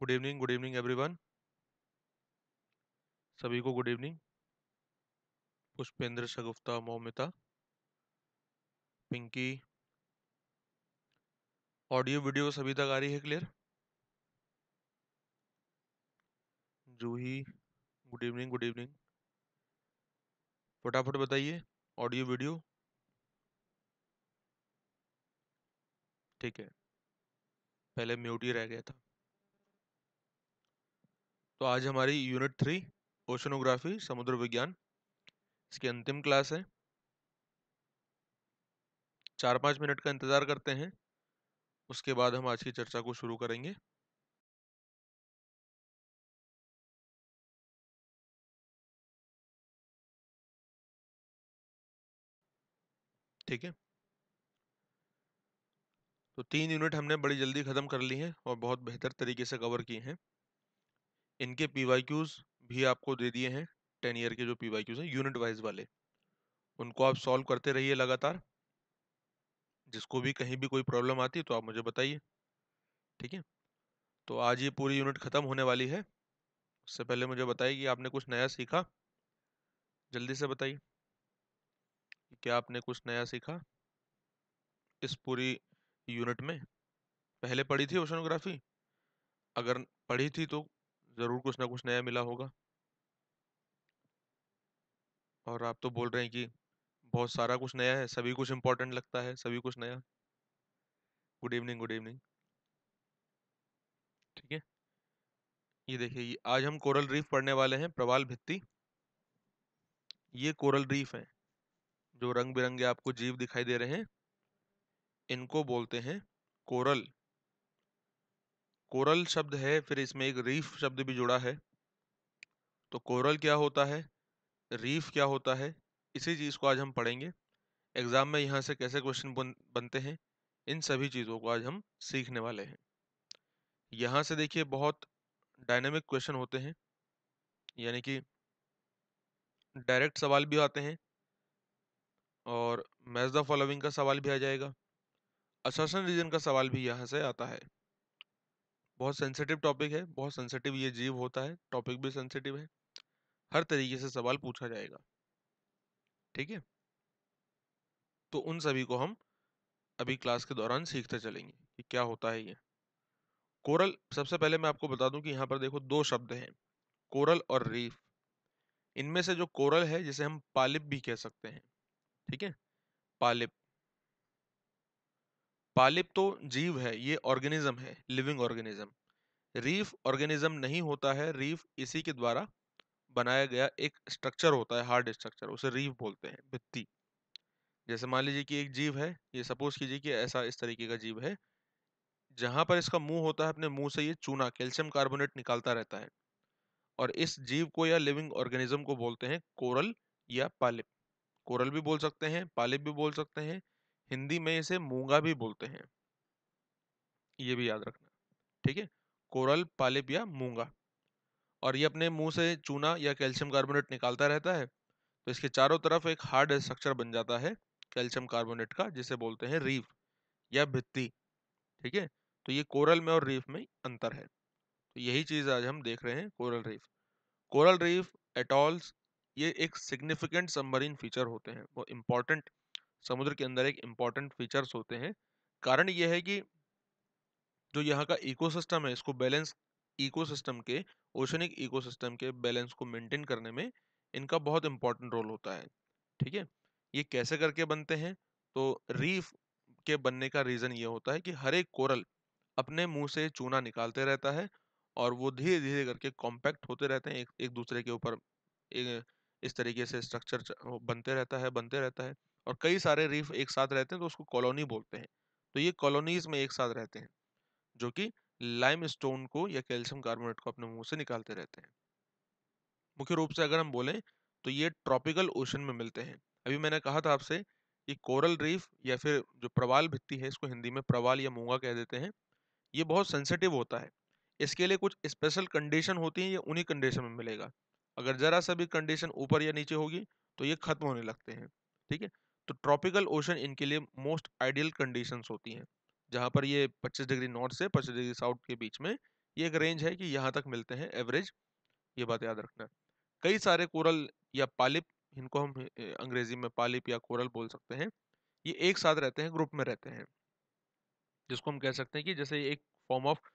good evening good evening everyone सभी को good evening Pushpendra Shagufta Moumita Pinky audio video सभी तक आ रही है clear Juhi good evening good evening फटाफट बताइए ऑडियो वीडियो ठीक है पहले म्यूट ही रह गया था तो आज हमारी यूनिट थ्री ओशनोग्राफी समुद्र विज्ञान इसकी अंतिम क्लास है चार पाँच मिनट का इंतज़ार करते हैं उसके बाद हम आज की चर्चा को शुरू करेंगे ठीक है तो तीन यूनिट हमने बड़ी जल्दी ख़त्म कर ली हैं और बहुत बेहतर तरीके से कवर की हैं इनके पी भी आपको दे दिए हैं टेन ईयर के जो पी वाई हैं यूनिट वाइज वाले उनको आप सॉल्व करते रहिए लगातार जिसको भी कहीं भी कोई प्रॉब्लम आती तो आप मुझे बताइए ठीक है तो आज ये पूरी यूनिट ख़त्म होने वाली है उससे पहले मुझे बताइए कि आपने कुछ नया सीखा जल्दी से बताइए क्या आपने कुछ नया सीखा इस पूरी यूनिट में पहले पढ़ी थी ओशनोग्राफी अगर पढ़ी थी तो ज़रूर कुछ ना कुछ नया मिला होगा और आप तो बोल रहे हैं कि बहुत सारा कुछ नया है सभी कुछ इम्पोर्टेंट लगता है सभी कुछ नया गुड इवनिंग गुड इवनिंग ठीक है ये देखिए आज हम कोरल रीफ पढ़ने वाले हैं प्रवाल भित्ति ये कोरल रीफ है जो रंग बिरंगे आपको जीव दिखाई दे रहे हैं इनको बोलते हैं कोरल कोरल शब्द है फिर इसमें एक रीफ शब्द भी जुड़ा है तो कोरल क्या होता है रीफ क्या होता है इसी चीज़ को आज हम पढ़ेंगे एग्ज़ाम में यहाँ से कैसे क्वेश्चन बन, बनते हैं इन सभी चीज़ों को आज हम सीखने वाले हैं यहाँ से देखिए बहुत डायनेमिक क्वेश्चन होते हैं यानी कि डायरेक्ट सवाल भी आते हैं और मैज द फॉलोइंग का सवाल भी आ जाएगा असर्शन रीजन का सवाल भी यहाँ से आता है बहुत सेंसिटिव टॉपिक है बहुत सेंसिटिव ये जीव होता है टॉपिक भी सेंसिटिव है हर तरीके से सवाल पूछा जाएगा ठीक है तो उन सभी को हम अभी क्लास के दौरान सीखते चलेंगे कि क्या होता है ये कोरल सबसे पहले मैं आपको बता दूं कि यहाँ पर देखो दो शब्द हैं कोरल और रीफ इनमें से जो कोरल है जिसे हम पालिप भी कह सकते हैं ठीक है पालिप पालिप तो जीव है ये ऑर्गेनिज्म है लिविंग ऑर्गेनिज्म रीफ ऑर्गेनिज्म नहीं होता है रीफ इसी के द्वारा बनाया गया एक स्ट्रक्चर होता है हार्ड स्ट्रक्चर उसे रीफ बोलते हैं भित्ती जैसे मान लीजिए कि एक जीव है ये सपोज कीजिए कि ऐसा इस तरीके का जीव है जहाँ पर इसका मुंह होता है अपने मुंह से ये चूना कैल्शियम कार्बोनेट निकालता रहता है और इस जीव को या लिविंग ऑर्गेनिज्म को बोलते हैं कोरल या पालिप कोरल भी बोल सकते हैं पालिप भी बोल सकते हैं हिंदी में इसे मूंगा भी बोलते हैं ये भी याद रखना ठीक है कोरल पालिप या मूंगा और ये अपने मुंह से चूना या कैल्शियम कार्बोनेट निकालता रहता है तो इसके चारों तरफ एक हार्ड स्ट्रक्चर बन जाता है कैल्शियम कार्बोनेट का जिसे बोलते हैं रीफ या भित्ती ठीक है तो ये कोरल में और रीफ में अंतर है तो यही चीज़ आज हम देख रहे हैं coral reef coral reef atolls ये एक सिग्निफिकेंट सबमरीन फीचर होते हैं वो इम्पॉर्टेंट समुद्र के अंदर एक इम्पॉर्टेंट फीचर्स होते हैं कारण यह है कि जो यहाँ का इकोसिस्टम है इसको बैलेंस इकोसिस्टम के ओशनिक इकोसिस्टम के बैलेंस को मेंटेन करने में इनका बहुत इंपॉर्टेंट रोल होता है ठीक है ये कैसे करके बनते हैं तो रीफ के बनने का रीज़न ये होता है कि हर एक कोरल अपने मुंह से चूना निकालते रहता है और वो धीरे धीरे करके कॉम्पैक्ट होते रहते हैं एक, एक दूसरे के ऊपर इस तरीके से स्ट्रक्चर बनते रहता है बनते रहता है और कई सारे रीफ एक साथ रहते हैं तो उसको कॉलोनी बोलते हैं तो ये कॉलोनीज में एक साथ रहते हैं जो कि लाइम स्टोन को या कैल्शियम कार्बोनेट को अपने मुंह से निकालते रहते हैं मुख्य रूप से अगर हम बोलें तो ये ट्रॉपिकल ओशन में मिलते हैं अभी मैंने कहा था आपसे कि कोरल रीफ या फिर जो प्रवाल भित्ति है इसको हिंदी में प्रवाल या मूंगा कह देते हैं ये बहुत सेंसिटिव होता है इसके लिए कुछ स्पेशल कंडीशन होती हैं ये उन्हीं कंडीशन में मिलेगा अगर ज़रा सा भी कंडीशन ऊपर या नीचे होगी तो ये ख़त्म होने लगते हैं ठीक है तो ट्रॉपिकल ओशन इनके लिए मोस्ट आइडियल कंडीशंस होती हैं जहाँ पर ये 25 डिग्री नॉर्थ से 25 डिग्री साउथ के बीच में ये एक रेंज है कि यहाँ तक मिलते हैं एवरेज ये बात याद रखना कई सारे कोरल या पालिप इनको हम अंग्रेजी में पालिप या कोरल बोल सकते हैं ये एक साथ रहते हैं ग्रुप में रहते हैं जिसको हम कह सकते हैं कि जैसे एक फॉर्म ऑफ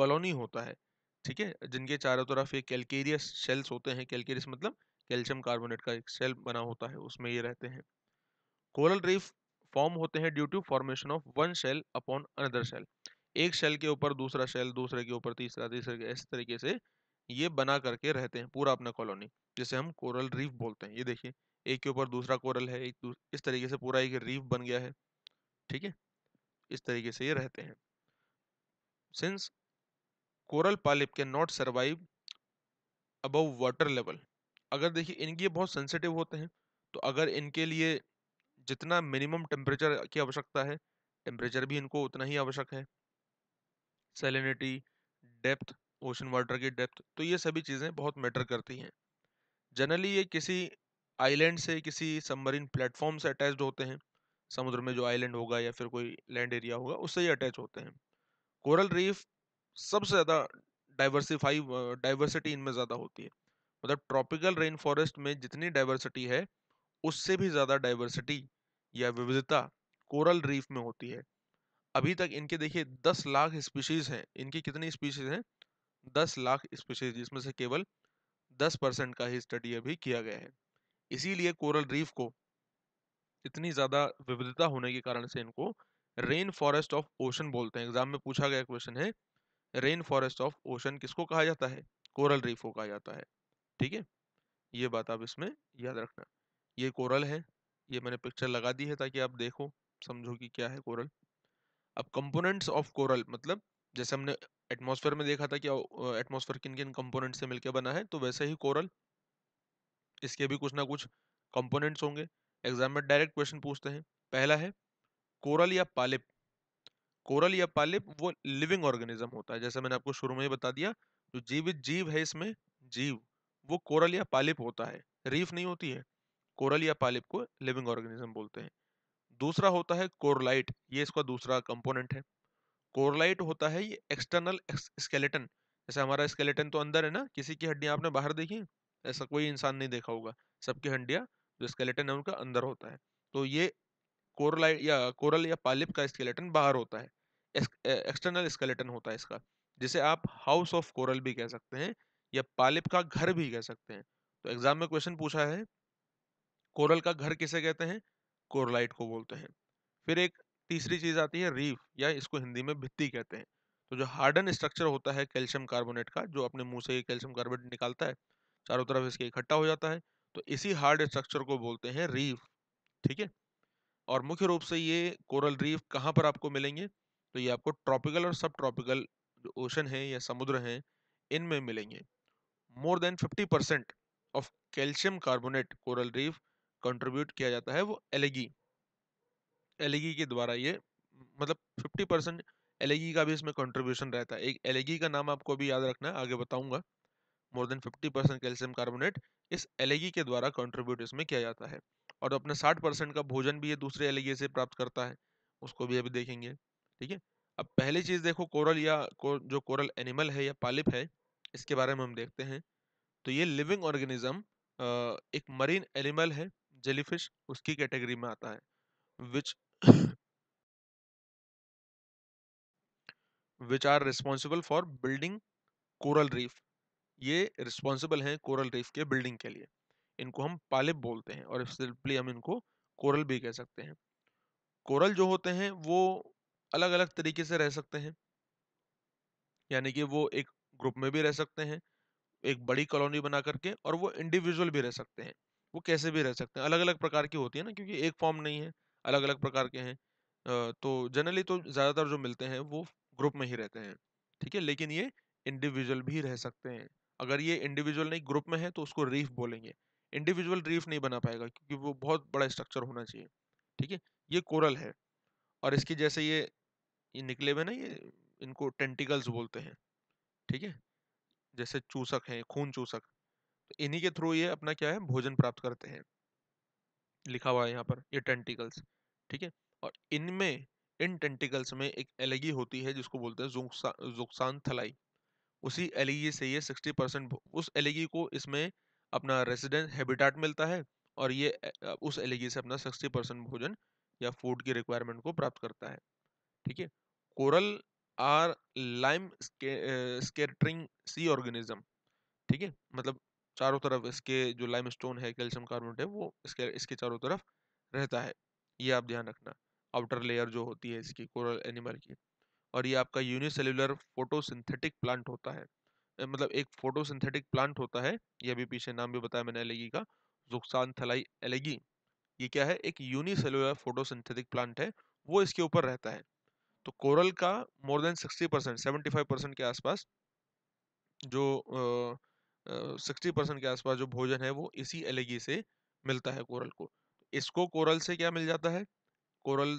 कॉलोनी होता है ठीक है जिनके चारों तरफ ये कैलकेरियस शेल्स होते हैं कैलकेरियस मतलब कैल्शियम कार्बोनेट का एक शेल बना होता है उसमें ये रहते हैं कोरल रीफ फॉर्म होते हैं due to formation of one shell upon another shell एक शेल के ऊपर दूसरा शेल दूसरे के ऊपर तीसरा तीसरे के इस तरीके से ये बना करके रहते हैं पूरा अपना कॉलोनी जिसे हम कोरल रीफ बोलते हैं ये देखिए एक के ऊपर दूसरा कोरल है एक इस तरीके से पूरा एक रीफ बन गया है ठीक है इस तरीके से ये रहते हैं since coral polyp can not survive above water level अगर देखिए इनके बहुत सेंसिटिव होते हैं तो अगर इनके लिए जितना मिनिमम टेम्परेचर की आवश्यकता है टेम्परेचर भी इनको उतना ही आवश्यक है सेलिनिटी डेप्थ ओशन वाटर की डेप्थ तो ये सभी चीज़ें बहुत मैटर करती हैं जनरली ये किसी आइलैंड से किसी सबमरीन प्लेटफॉर्म से अटैच्ड होते हैं समुद्र में जो आइलैंड होगा या फिर कोई लैंड एरिया होगा उससे ही अटैच होते हैं कोरल रीफ सबसे ज़्यादा डाइवर्सिफाई डाइवर्सिटी इनमें ज़्यादा होती है मतलब ट्रॉपिकल रेन फॉरेस्ट में जितनी डाइवर्सिटी है उससे भी ज़्यादा डाइवर्सिटी या विविधता कोरल रीफ में होती है अभी तक इनके देखिए दस लाख स्पीशीज़ हैं इनकी कितनी स्पीशीज़ हैं दस लाख स्पीशीज़ जिसमें से केवल दस परसेंट का ही स्टडी अभी किया गया है इसीलिए कोरल रीफ को इतनी ज़्यादा विविधता होने के कारण से इनको रेन फॉरेस्ट ऑफ ओशन बोलते हैं एग्जाम में पूछा गया क्वेश्चन है रेन फॉरेस्ट ऑफ ओशन किसको कहा जाता है कोरल रीफ को कहा जाता है ठीक है ये बात आप इसमें याद रखना ये कोरल है ये मैंने पिक्चर लगा दी है ताकि आप देखो समझो कि क्या है कोरल अब कंपोनेंट्स ऑफ कोरल मतलब जैसे हमने एटमॉस्फेयर में देखा था कि एटमॉस्फेयर किन किन कंपोनेंट से मिलकर बना है तो वैसे ही कोरल इसके भी कुछ ना कुछ कंपोनेंट्स होंगे एग्जाम में डायरेक्ट क्वेश्चन पूछते हैं पहला है कोरल या पालिप कोरल या पालिप वो लिविंग ऑर्गेनिज्म होता है जैसे मैंने आपको शुरू में ही बता दिया जो जीवित जीव है इसमें जीव वो कोरल या पालिप होता है रीफ नहीं होती है कोरल या पालिप को लिविंग ऑर्गेनिज्म बोलते हैं दूसरा होता है कोरलाइट ये इसका दूसरा कंपोनेंट है कोरलाइट होता है ये एक्सटर्नल स्केलेटन जैसे हमारा स्केलेटन तो अंदर है ना किसी की हड्डियाँ आपने बाहर देखी ऐसा कोई इंसान नहीं देखा होगा सबकी हड्डियाँ जो स्केलेटन है उनका अंदर होता है तो ये कोरलाइट या कोरल या पालिप का स्केलेटन बाहर होता है एक्सटर्नल स्केलेटन होता है इसका जिसे आप हाउस ऑफ कोरल भी कह सकते हैं या पालिप का घर भी कह सकते हैं तो एग्जाम में क्वेश्चन पूछा है कोरल का घर किसे कहते हैं कोरलाइट को बोलते हैं फिर एक तीसरी चीज आती है रीफ या इसको हिंदी में भित्ती कहते हैं तो जो हार्डन स्ट्रक्चर होता है कैल्शियम कार्बोनेट का जो अपने मुंह से कैल्शियम कार्बोनेट निकालता है चारों तरफ इसके इकट्ठा हो जाता है तो इसी हार्ड स्ट्रक्चर को बोलते हैं रीफ ठीक है और मुख्य रूप से ये कोरल रीफ कहाँ पर आपको मिलेंगे तो ये आपको ट्रॉपिकल और सब ट्रॉपिकल जो ओशन है या समुद्र हैं इनमें मिलेंगे more than fifty percent of calcium carbonate coral reef contribute किया जाता है वो एलेगी एलेगी के द्वारा ये मतलब फिफ्टी परसेंट एलेगी का भी इसमें कंट्रीब्यूशन रहता है एक एलेगी का नाम आपको भी याद रखना है आगे बताऊंगा more than fifty percent calcium carbonate इस एलेगी के द्वारा कंट्रीब्यूट इसमें किया जाता है और अपने साठ परसेंट का भोजन भी ये दूसरे एलेगी से प्राप्त करता है उसको भी अभी देखेंगे ठीक है अब पहली चीज़ देखो कोरल या को, जो कोरल एनिमल है या पालिप है इसके बारे में हम देखते हैं तो ये लिविंग ऑर्गेनिज्म एक मरीन एनिमल है जेलीफिश उसकी कैटेगरी में आता है which which are responsible for building coral reef ये रिस्पॉन्सिबल हैं कोरल रीफ के बिल्डिंग के लिए इनको हम पालिप बोलते हैं और सिंपली हम इनको कोरल भी कह सकते हैं कोरल जो होते हैं वो अलग अलग तरीके से रह सकते हैं यानी कि वो एक ग्रुप में भी रह सकते हैं एक बड़ी कॉलोनी बना करके और वो इंडिविजुअल भी रह सकते हैं वो कैसे भी रह सकते हैं अलग अलग प्रकार की होती है ना क्योंकि एक फॉर्म नहीं है अलग अलग प्रकार के हैं तो जनरली तो ज़्यादातर जो मिलते हैं वो ग्रुप में ही रहते हैं ठीक है लेकिन ये इंडिविजुअल भी रह सकते हैं अगर ये इंडिविजुअल नहीं ग्रुप में है तो उसको रीफ बोलेंगे इंडिविजुअल रीफ नहीं बना पाएगा क्योंकि वो बहुत बड़ा स्ट्रक्चर होना चाहिए ठीक है ये कोरल है और इसकी जैसे ये ये निकले हुए ना ये इनको टेंटिकल्स बोलते हैं ठीक है जैसे चूसक हैं खून चूसक इन्हीं के थ्रू ये अपना क्या है भोजन प्राप्त करते हैं लिखा हुआ है यहाँ पर ये टेंटिकल्स ठीक है और इनमें इन टेंटिकल्स में एक एलगी होती है जिसको बोलते हैं जुकसान थलाई उसी एलगी से ये सिक्सटी परसेंट उस एलगी को इसमें अपना रेसिडेंट हैबिटाट मिलता है और ये उस एलगी से अपना सिक्सटी परसेंट भोजन या फूड की रिक्वायरमेंट को प्राप्त करता है ठीक है coral are lime secreting sea organism ठीक है मतलब चारों तरफ इसके जो लाइम स्टोन है कैल्शियम कार्बोनेट है वो इसके इसके चारों तरफ रहता है ये आप ध्यान रखना आउटर लेयर जो होती है इसकी कोरल एनिमल की और ये आपका यूनिसेलुलर फोटोसिंथेटिक प्लांट होता है मतलब एक फोटोसिंथेटिक प्लांट होता है ये भी पीछे नाम भी बताया मैंने एलेगी का जुकसान थलाई एलेगी ये क्या है एक यूनिसेलुलर फोटोसिंथेटिक प्लांट है वो इसके ऊपर रहता है तो कोरल का more than sixty percent seventy five percent के आसपास जो आ, सिक्सटी परसेंट के आसपास जो भोजन है वो इसी एलेगी से मिलता है कोरल को इसको कोरल से क्या मिल जाता है कोरल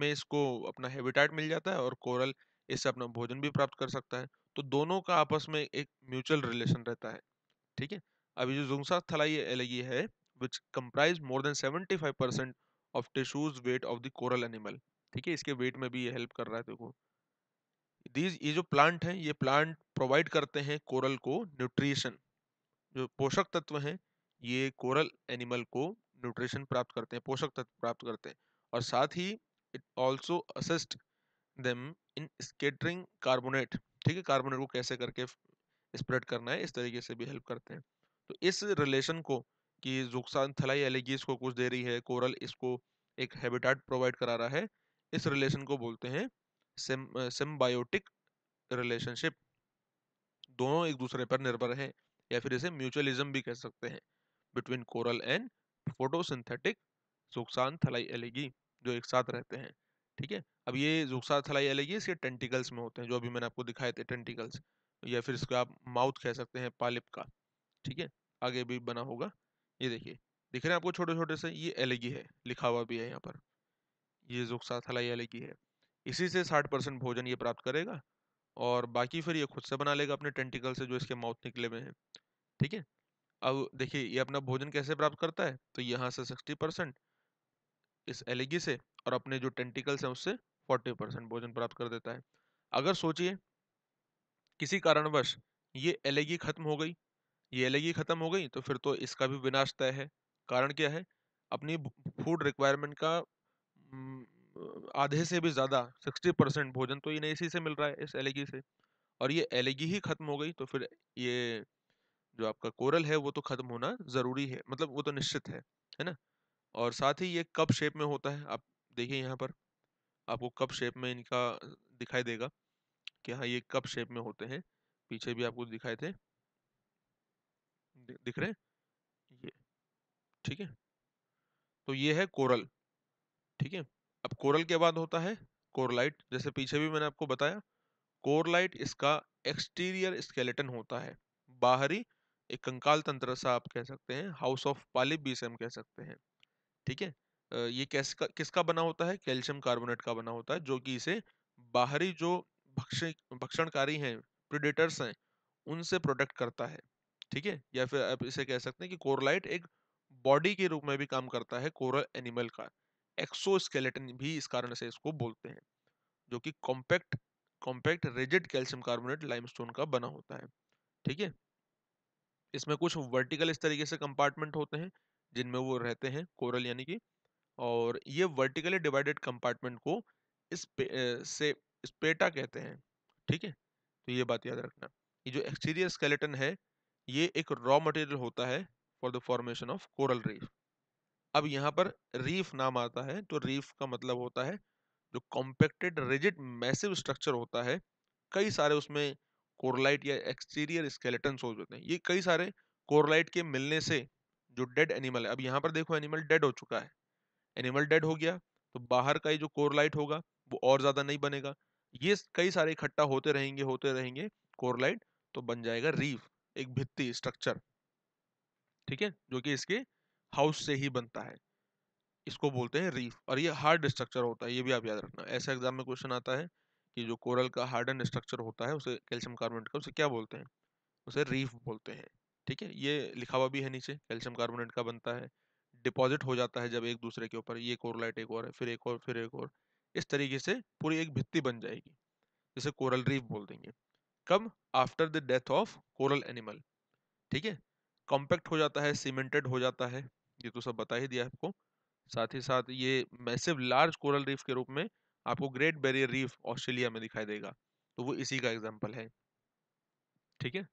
में इसको अपना हैबिटेट मिल जाता है और कोरल इससे अपना भोजन भी प्राप्त कर सकता है तो दोनों का आपस में एक म्यूचुअल रिलेशन रहता है ठीक है अभी जो जुंगसा थलाई एलेगी है which comprise more than seventy five percent of tissues weight of the coral animal ठीक है इसके वेट में भी ये हेल्प कर रहा है देखो दीज ये जो प्लांट हैं ये प्लांट प्रोवाइड करते हैं कोरल को न्यूट्रिशन जो पोषक तत्व हैं ये कोरल एनिमल को न्यूट्रिशन प्राप्त करते हैं पोषक तत्व प्राप्त करते हैं और साथ ही it also assist them in secreting carbonate ठीक है कार्बोनेट को कैसे करके स्प्रेड करना है इस तरीके से भी हेल्प करते हैं तो इस रिलेशन को कि जुकसान थलाई एलिगीज को कुछ दे रही है कोरल इसको एक हैबिटाट प्रोवाइड करा रहा है इस रिलेशन को बोलते हैं सिम सिम्बायोटिक रिलेशनशिप दोनों एक दूसरे पर निर्भर हैं या फिर इसे म्यूचुअलिज्म भी कह सकते हैं between coral and photosynthetic zooxanthellae algae जो एक साथ रहते हैं ठीक है अब ये जुकसा थलाई एलेगी इसके टेंटिकल्स में होते हैं जो अभी मैंने आपको दिखाए थे टेंटिकल्स या फिर इसको आप माउथ कह सकते हैं पालिप का ठीक है आगे भी बना होगा ये देखिए दिख रहे हैं आपको छोटे छोटे से ये एलेगी है लिखा हुआ भी है यहाँ पर ये जुकसा थलाई एलेगी है इसी से साठ परसेंट भोजन ये प्राप्त करेगा और बाकी फिर ये खुद से बना लेगा अपने टेंटिकल से जो इसके माउथ निकले हुए हैं ठीक है अब देखिए ये अपना भोजन कैसे प्राप्त करता है तो यहाँ से सिक्सटी परसेंट इस एलिगी से और अपने जो टेंटिकल्स हैं उससे फोर्टी परसेंट भोजन प्राप्त कर देता है अगर सोचिए किसी कारणवश ये एलेगी खत्म हो गई ये एलेगी खत्म हो गई तो फिर तो इसका भी विनाश तय है कारण क्या है अपनी फूड रिक्वायरमेंट का आधे से भी ज़्यादा सिक्सटी परसेंट भोजन तो इन्हें इसी से मिल रहा है इस एलेगी से और ये एलेगी ही खत्म हो गई तो फिर ये जो आपका कोरल है वो तो खत्म होना ज़रूरी है मतलब वो तो निश्चित है है ना और साथ ही ये कप शेप में होता है आप देखिए यहाँ पर आपको कप शेप में इनका दिखाई देगा कि हाँ ये कप शेप में होते हैं पीछे भी आपको दिखाए थे दिख रहे हैं ये ठीक है तो ये है कोरल ठीक है अब कोरल के बाद होता है कोरलाइट जैसे पीछे भी मैंने आपको बताया कोरलाइट इसका एक्सटीरियर स्केलेटन होता है बाहरी एक कंकाल तंत्र सा आप कह सकते हैं हाउस ऑफ पालिप भी इसे हम कह सकते हैं ठीक है ये कैसका किसका बना होता है कैल्शियम कार्बोनेट का बना होता है जो कि इसे बाहरी जो भक्ष भक्षणकारी हैं प्रिडेटर्स हैं उनसे प्रोटेक्ट करता है ठीक है या फिर आप इसे कह सकते हैं कि कोरलाइट एक बॉडी के रूप में भी काम करता है कोरल एनिमल का एक्सोस्केलेटन भी इस कारण से इसको बोलते हैं जो कि compact compact rigid calcium carbonate limestone का बना होता है ठीक है इसमें कुछ वर्टिकल इस तरीके से कंपार्टमेंट होते हैं जिनमें वो रहते हैं कोरल यानी कि और ये वर्टिकली डिवाइडेड कंपार्टमेंट को इस पे, से स्पेटा कहते हैं ठीक है तो ये बात याद रखना ये जो एक्सटीरियर स्केलेटन है ये एक रॉ मटेरियल होता है for the formation of coral reef अब यहाँ पर रीफ नाम आता है तो रीफ का मतलब होता है जो कॉम्पैक्टेड रिजिड मैसिव स्ट्रक्चर होता है कई सारे उसमें कोरलाइट या एक्सटीरियर स्केलेटन हो जाते हैं ये कई सारे कोरलाइट के मिलने से जो डेड एनिमल है अब यहाँ पर देखो एनिमल डेड हो चुका है एनिमल डेड हो गया तो बाहर का ये जो कोरलाइट होगा वो और ज़्यादा नहीं बनेगा ये कई सारे इकट्ठा होते रहेंगे होते रहेंगे कोरलाइट तो बन जाएगा रीफ एक भित्ती स्ट्रक्चर ठीक है जो कि इसके हाउस से ही बनता है इसको बोलते हैं रीफ और ये हार्ड स्ट्रक्चर होता है ये भी आप याद रखना ऐसा एग्जाम में क्वेश्चन आता है कि जो कोरल का हार्डन स्ट्रक्चर होता है उसे कैल्शियम कार्बोनेट का उसे क्या बोलते हैं उसे रीफ बोलते हैं ठीक है ये लिखा हुआ भी है नीचे कैल्शियम कार्बोनेट का बनता है डिपॉजिट हो जाता है जब एक दूसरे के ऊपर ये कोरलाइट एक और है फिर एक और फिर एक और इस तरीके से पूरी एक भित्ति बन जाएगी जिसे कोरल रीफ बोल देंगे कब after the death of coral animal ठीक है कॉम्पैक्ट हो जाता है सीमेंटेड हो जाता है ये तो सब बता ही दिया आपको साथ ही साथ ये मैसिव लार्ज कोरल रीफ के रूप में आपको ग्रेट बैरियर रीफ ऑस्ट्रेलिया में दिखाई देगा तो वो इसी का एग्जाम्पल है ठीक है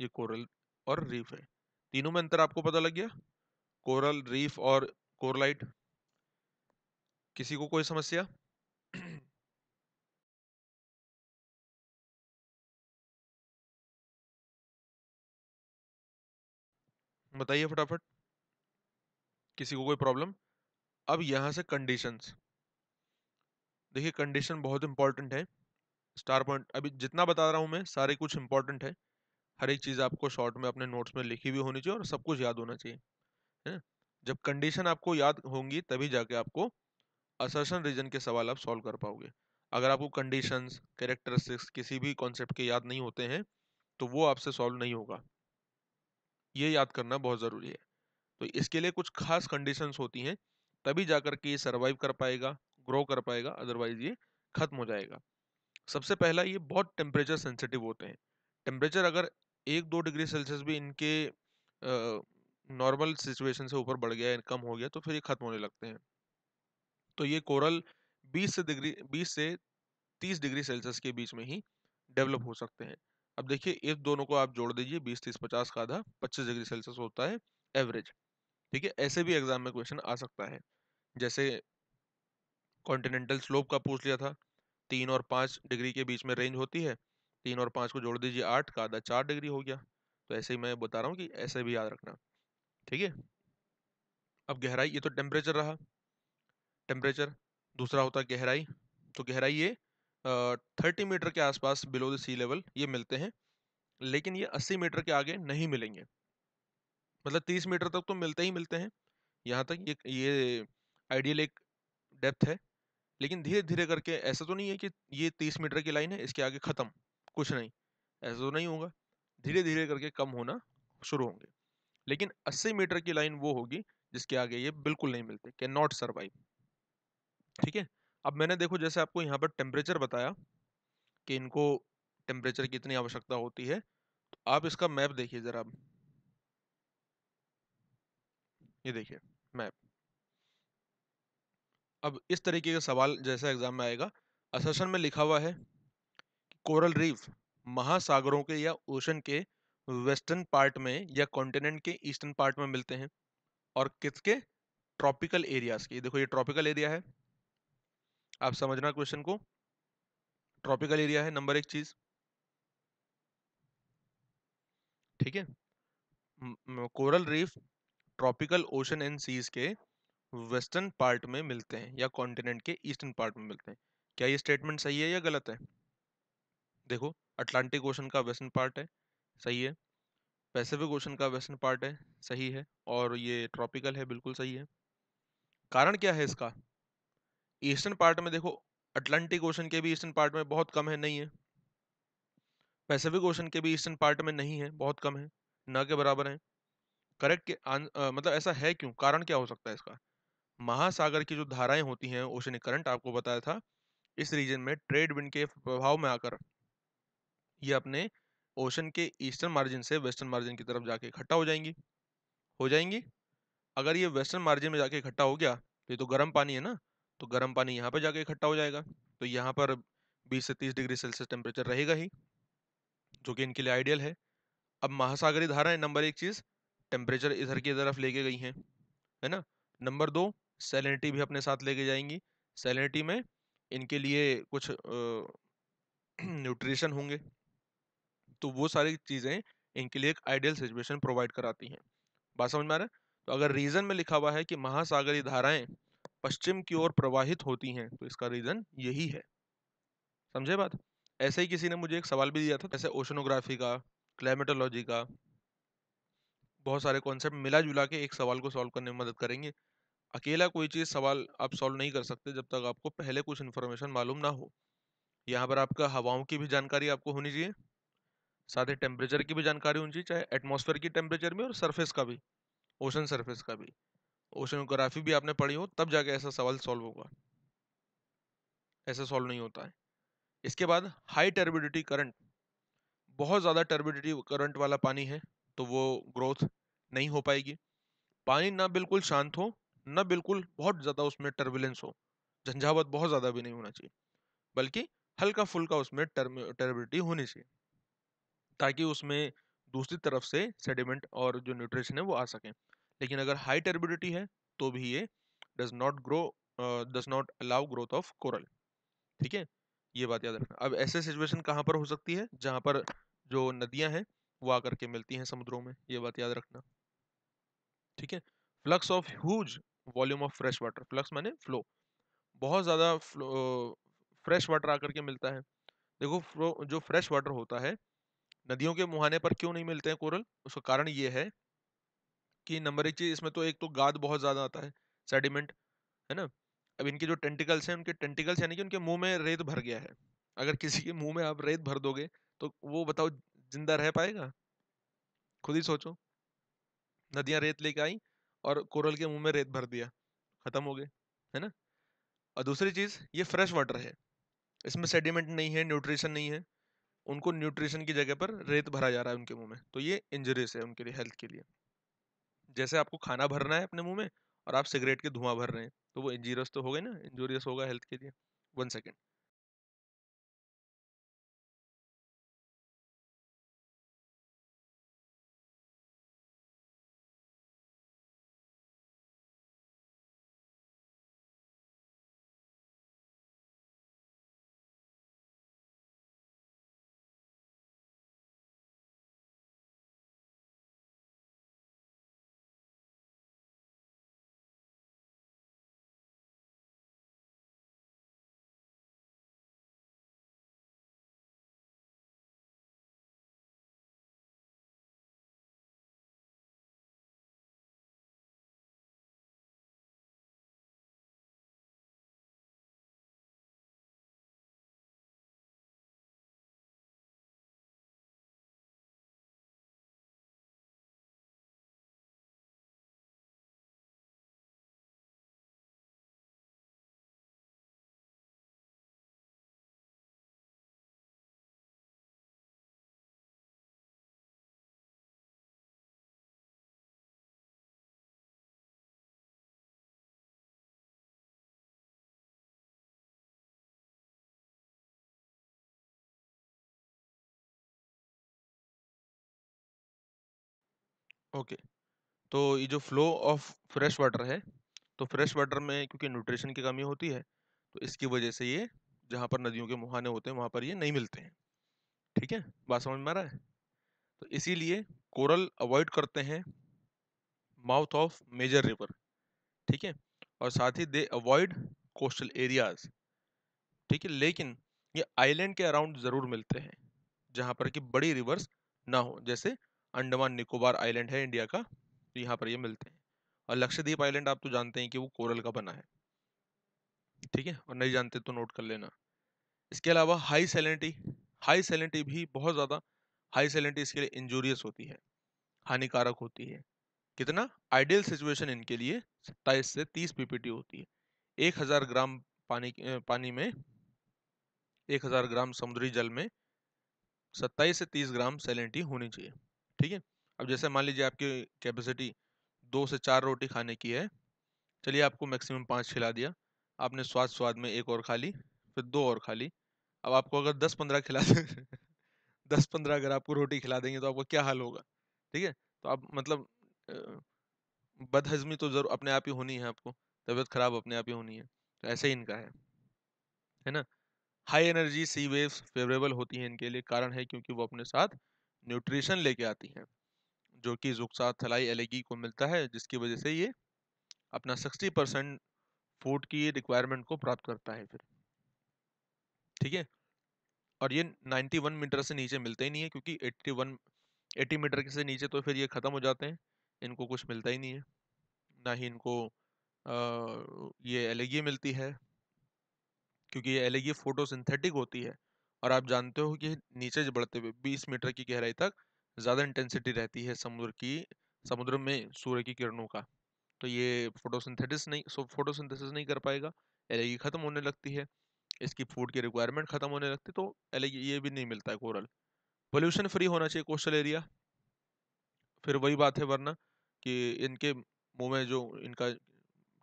ये कोरल और रीफ है तीनों में अंतर आपको पता लग गया कोरल रीफ और कोरलाइट किसी को कोई समस्या बताइए फटाफट किसी को कोई प्रॉब्लम अब यहां से कंडीशंस देखिए कंडीशन बहुत इंपॉर्टेंट है स्टार पॉइंट अभी जितना बता रहा हूँ मैं सारे कुछ इंपॉर्टेंट है हर एक चीज़ आपको शॉर्ट में अपने नोट्स में लिखी हुई होनी चाहिए और सब कुछ याद होना चाहिए है जब कंडीशन आपको याद होंगी तभी जाके आपको असर्शन रीजन के सवाल आप सॉल्व कर पाओगे अगर आपको कंडीशंस कैरेक्टरिस्टिक्स किसी भी कॉन्सेप्ट के याद नहीं होते हैं तो वो आपसे सॉल्व नहीं होगा ये याद करना बहुत ज़रूरी है तो इसके लिए कुछ खास कंडीशंस होती हैं तभी जा कर के ये सर्वाइव कर पाएगा ग्रो कर पाएगा अदरवाइज ये खत्म हो जाएगा सबसे पहला ये बहुत टेम्परेचर सेंसिटिव होते हैं टेम्परेचर अगर एक दो डिग्री सेल्सियस भी इनके नॉर्मल सिचुएशन से ऊपर बढ़ गया कम हो गया तो फिर ये खत्म होने लगते हैं तो ये कोरल 20 से डिग्री 20 से 30 डिग्री सेल्सियस के बीच में ही डेवलप हो सकते हैं अब देखिए इस दोनों को आप जोड़ दीजिए 20 तीस पचास का आधा पच्चीस डिग्री सेल्सियस होता है एवरेज ठीक है ऐसे भी एग्जाम में क्वेश्चन आ सकता है जैसे कॉन्टिनेंटल स्लोप का पूछ लिया था तीन और पाँच डिग्री के बीच में रेंज होती है तीन और पाँच को जोड़ दीजिए आठ का आधा चार डिग्री हो गया तो ऐसे ही मैं बता रहा हूँ कि ऐसे भी याद रखना ठीक है अब गहराई ये तो टेम्परेचर रहा टेम्परेचर दूसरा होता गहराई तो गहराई ये थर्टी मीटर के आसपास बिलो द सी लेवल ये मिलते हैं लेकिन ये अस्सी मीटर के आगे नहीं मिलेंगे मतलब तीस मीटर तक तो मिलते ही मिलते हैं यहाँ तक ये ये आइडियल एक डेप्थ है लेकिन धीरे धीरे करके ऐसा तो नहीं है कि ये तीस मीटर की लाइन है इसके आगे ख़त्म कुछ नहीं ऐसा तो नहीं होगा धीरे धीरे करके कम होना शुरू होंगे लेकिन अस्सी मीटर की लाइन वो होगी जिसके आगे ये बिल्कुल नहीं मिलते कैन नॉट सर्वाइव ठीक है अब मैंने देखो जैसे आपको यहाँ पर टेम्परेचर बताया कि इनको टेम्परेचर की इतनी आवश्यकता होती है तो आप इसका मैप देखिए ज़रा ये देखिए मैप अब इस तरीके का सवाल जैसा एग्जाम में आएगा असर्शन में लिखा हुआ है कि कोरल रीफ महासागरों के या ओशन के वेस्टर्न पार्ट में या कॉन्टिनेंट के ईस्टर्न पार्ट में मिलते हैं और किसके ट्रॉपिकल एरियाज के देखो ये ट्रॉपिकल एरिया है आप समझना क्वेश्चन को ट्रॉपिकल एरिया है नंबर एक चीज ठीक है coral reef tropical ocean and seas के वेस्टर्न पार्ट में मिलते हैं या कॉन्टिनेंट के ईस्टर्न पार्ट में मिलते हैं क्या ये स्टेटमेंट सही है या गलत है देखो अटलांटिक ओशन का वेस्टर्न पार्ट है सही है पैसिफिक ओशन का वेस्टर्न पार्ट है सही है और ये ट्रॉपिकल है बिल्कुल सही है कारण क्या है इसका ईस्टर्न पार्ट में देखो अटलांटिक ओशन के भी ईस्टर्न पार्ट में बहुत कम है नहीं है पैसिफिक ओशन के भी ईस्टर्न पार्ट में नहीं है बहुत कम है ना के बराबर है करेक्ट के आ, मतलब ऐसा है क्यों कारण क्या हो सकता है इसका महासागर की जो धाराएं होती हैं ओशनिक करंट आपको बताया था इस रीजन में ट्रेड विंड के प्रभाव में आकर ये अपने ओशन के ईस्टर्न मार्जिन से वेस्टर्न मार्जिन की तरफ जाके इकट्ठा हो जाएंगी हो जाएंगी अगर ये वेस्टर्न मार्जिन में जाके इकट्ठा हो गया तो ये तो गर्म पानी है ना तो गर्म पानी यहाँ पर जाके इकट्ठा हो जाएगा तो यहाँ पर 20 से 30 डिग्री सेल्सियस टेम्परेचर रहेगा ही जो कि इनके लिए आइडियल है अब महासागरी धाराएं नंबर एक चीज़ टेम्परेचर इधर की तरफ लेके गई हैं है ना नंबर दो सेलिनिटी भी अपने साथ लेके जाएंगी सेलिनिटी में इनके लिए कुछ न्यूट्रिशन होंगे तो वो सारी चीज़ें इनके लिए एक आइडियल सिचुएशन प्रोवाइड कराती हैं बात समझ में आ रहा है तो अगर रीज़न में लिखा हुआ है कि महासागरी धाराएं पश्चिम की ओर प्रवाहित होती हैं तो इसका रीज़न यही है समझे बात ऐसे ही किसी ने मुझे एक सवाल भी दिया था जैसे ओशनोग्राफी का क्लाइमेटोलॉजी का बहुत सारे कॉन्सेप्ट मिला जुला के एक सवाल को सॉल्व करने में मदद करेंगे अकेला कोई चीज़ सवाल आप सॉल्व नहीं कर सकते जब तक आपको पहले कुछ इन्फॉर्मेशन मालूम ना हो यहाँ पर आपका हवाओं की भी जानकारी आपको होनी चाहिए साथ ही टेम्परेचर की भी जानकारी होनी चाहिए चाहे एटमोसफेयर की टेम्परेचर में और सरफेस का भी ओशन सरफेस का भी ओशनोग्राफी भी आपने पढ़ी हो तब जाके ऐसा सवाल सॉल्व होगा ऐसा सॉल्व नहीं होता है इसके बाद हाई टर्बिडिटी करंट बहुत ज़्यादा टर्बिडिटी करंट वाला पानी है तो वो ग्रोथ नहीं हो पाएगी पानी ना बिल्कुल शांत हो ना बिल्कुल बहुत ज़्यादा उसमें टर्बुलेंस हो झंझावत बहुत ज़्यादा भी नहीं होना चाहिए बल्कि हल्का फुल्का उसमें टर्बिलिटी होनी चाहिए ताकि उसमें दूसरी तरफ से सेडिमेंट और जो न्यूट्रिशन है वो आ सकें लेकिन अगर हाई टर्बिडिटी है तो भी ये does not grow does not allow growth of coral ठीक है ये बात याद रखना अब ऐसे सिचुएशन कहाँ पर हो सकती है जहाँ पर जो नदियाँ हैं वो आकर के मिलती हैं समुद्रों में ये बात याद रखना ठीक है flux of huge volume of fresh water flux माने फ्लो बहुत ज़्यादा फ्रेश वाटर आकर के मिलता है देखो जो फ्रेश वाटर होता है नदियों के मुहाने पर क्यों नहीं मिलते हैं कोरल उसका कारण ये है कि नंबर एक चीज़ इसमें तो एक तो गाद बहुत ज़्यादा आता है सेडिमेंट है ना अब इनके जो टेंटिकल्स हैं उनके टेंटिकल्स यानी कि उनके मुंह में रेत भर गया है अगर किसी के मुंह में आप रेत भर दोगे तो वो बताओ जिंदा रह पाएगा खुद ही सोचो नदियां रेत लेके आई और कोरल के मुंह में रेत भर दिया खत्म हो गए है ना और दूसरी चीज़ ये फ्रेश वाटर है इसमें सेडिमेंट नहीं है न्यूट्रिशन नहीं है उनको न्यूट्रिशन की जगह पर रेत भरा जा रहा है उनके मुंह में तो ये इंजरीज है उनके लिए हेल्थ के लिए जैसे आपको खाना भरना है अपने मुंह में और आप सिगरेट के धुआं भर रहे हैं तो वो इंजीरियस तो हो गए ना इंजूरियस होगा हेल्थ के लिए वन सेकेंड ओके तो ये जो फ्लो ऑफ फ्रेश वाटर है तो फ्रेश वाटर में क्योंकि न्यूट्रिशन की कमी होती है तो इसकी वजह से ये जहाँ पर नदियों के मुहाने होते हैं वहाँ पर ये नहीं मिलते हैं ठीक है बात समझ में आ रहा है तो इसीलिए कोरल अवॉइड करते हैं माउथ ऑफ मेजर रिवर ठीक है और साथ ही दे अवॉइड कोस्टल एरियाज ठीक है लेकिन ये आइलैंड के अराउंड ज़रूर मिलते हैं जहाँ पर कि बड़ी रिवर्स ना हो जैसे अंडमान निकोबार आइलैंड है इंडिया का तो यहाँ पर ये मिलते हैं और लक्षद्वीप आइलैंड आप तो जानते हैं कि वो कोरल का बना है ठीक है और नहीं जानते तो नोट कर लेना इसके अलावा हाई सेलेंटी हाई सेलेंटी भी बहुत ज़्यादा हाई सेलेंटी इसके लिए इंजूरियस होती है हानिकारक होती है कितना आइडियल सिचुएशन इनके लिए सत्ताईस से तीस पीपीटी होती है एक हज़ार ग्राम पानी पानी में एक हज़ार ग्राम समुद्री जल में सत्ताईस से तीस ग्राम सेलेंटी होनी चाहिए ठीक है अब जैसे मान लीजिए आपकी कैपेसिटी दो से चार रोटी खाने की है चलिए आपको मैक्सिमम पाँच खिला दिया आपने स्वाद स्वाद में एक और खा ली फिर दो और खा ली अब आपको अगर दस पंद्रह खिला दें दस पंद्रह अगर आपको रोटी खिला देंगे तो आपका क्या हाल होगा ठीक है तो आप मतलब बदहजमी तो जरूर अपने आप ही होनी है आपको तबीयत खराब अपने आप ही होनी है तो ऐसे ही इनका है है ना high energy sea waves favourable होती हैं इनके लिए कारण है क्योंकि वो अपने साथ न्यूट्रिशन लेके आती हैं जो कि जुक्सा थलाई एलेगी को मिलता है जिसकी वजह से ये अपना 60 परसेंट फूड की रिक्वायरमेंट को प्राप्त करता है फिर ठीक है और ये 91 मीटर से नीचे मिलते ही नहीं है क्योंकि 81 80 मीटर से नीचे तो फिर ये ख़त्म हो जाते हैं इनको कुछ मिलता ही नहीं है ना ही इनको आ, ये एलेगी मिलती है क्योंकि ये एलेगी फोटोसिंथेटिक होती है और आप जानते हो कि नीचे बढ़ते हुए 20 मीटर की गहराई तक ज़्यादा इंटेंसिटी रहती है समुद्र की समुद्र में सूर्य की किरणों का तो ये फोटोसिंथेटिस नहीं सो फोटोसिंथेसिस नहीं कर पाएगा एलगी ख़त्म होने लगती है इसकी फूड की रिक्वायरमेंट ख़त्म होने लगती है तो एलगी ये भी नहीं मिलता है कोरल पोल्यूशन फ्री होना चाहिए कोस्टल एरिया फिर वही बात है वरना कि इनके मुंह में जो इनका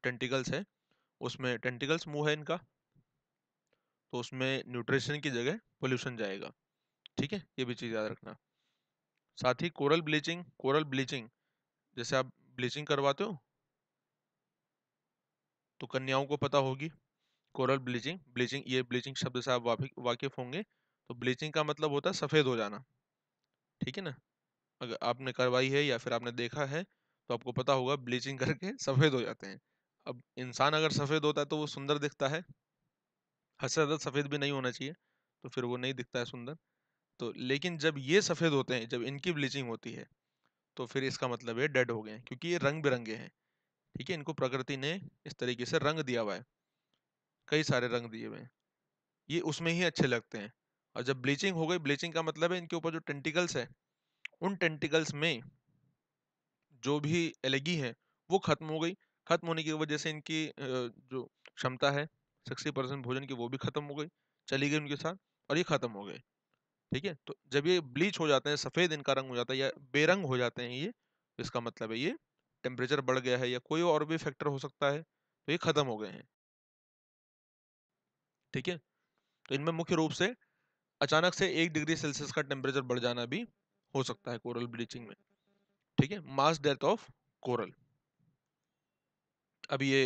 टेंटिकल्स है उसमें टेंटिकल्स मुंह है इनका तो उसमें न्यूट्रिशन की जगह पोल्यूशन जाएगा ठीक है ये भी चीज़ याद रखना साथ ही कोरल ब्लीचिंग कोरल ब्लीचिंग जैसे आप ब्लीचिंग करवाते हो तो कन्याओं को पता होगी कोरल ब्लीचिंग ब्लीचिंग ये ब्लीचिंग शब्द से आप वाकिफ होंगे तो ब्लीचिंग का मतलब होता है सफ़ेद हो जाना ठीक है ना अगर आपने करवाई है या फिर आपने देखा है तो आपको पता होगा ब्लीचिंग करके सफ़ेद हो जाते हैं अब इंसान अगर सफ़ेद होता है तो वो सुंदर दिखता है हद से ज़्यादा सफ़ेद भी नहीं होना चाहिए तो फिर वो नहीं दिखता है सुंदर तो लेकिन जब ये सफ़ेद होते हैं जब इनकी ब्लीचिंग होती है तो फिर इसका मतलब है डेड हो गए क्योंकि ये रंग बिरंगे हैं ठीक है इनको प्रकृति ने इस तरीके से रंग दिया हुआ है कई सारे रंग दिए हुए हैं ये उसमें ही अच्छे लगते हैं और जब ब्लीचिंग हो गई ब्लीचिंग का मतलब है इनके ऊपर जो टेंटिकल्स है उन टेंटिकल्स में जो भी एलगी है वो खत्म हो गई खत्म होने की वजह से इनकी जो क्षमता है सिक्सटी परसेंट भोजन की वो भी खत्म हो गई चली गई उनके साथ और ये खत्म हो गए ठीक है तो जब ये ब्लीच हो जाते हैं सफ़ेद इनका रंग हो जाता है या बेरंग हो जाते हैं ये इसका मतलब है ये टेम्परेचर बढ़ गया है या कोई और भी फैक्टर हो सकता है तो ये खत्म हो गए हैं ठीक है तो इनमें मुख्य रूप से अचानक से एक डिग्री सेल्सियस का टेम्परेचर बढ़ जाना भी हो सकता है कोरल ब्लीचिंग में ठीक है मास डेथ ऑफ कोरल अब ये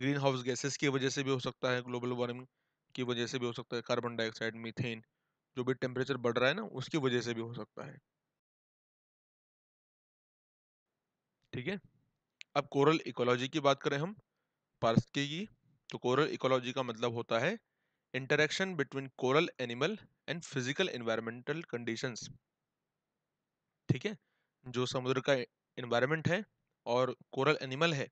ग्रीन हाउस गैसेस की वजह से भी हो सकता है ग्लोबल वार्मिंग की वजह से भी हो सकता है कार्बन डाइऑक्साइड मीथेन जो भी टेम्परेचर बढ़ रहा है ना उसकी वजह से भी हो सकता है ठीक है अब कोरल इकोलॉजी की बात करें हम पार्सकी की तो कोरल इकोलॉजी का मतलब होता है interaction between coral animal and physical environmental conditions ठीक है जो समुद्र का इन्वायरमेंट है और कोरल एनिमल है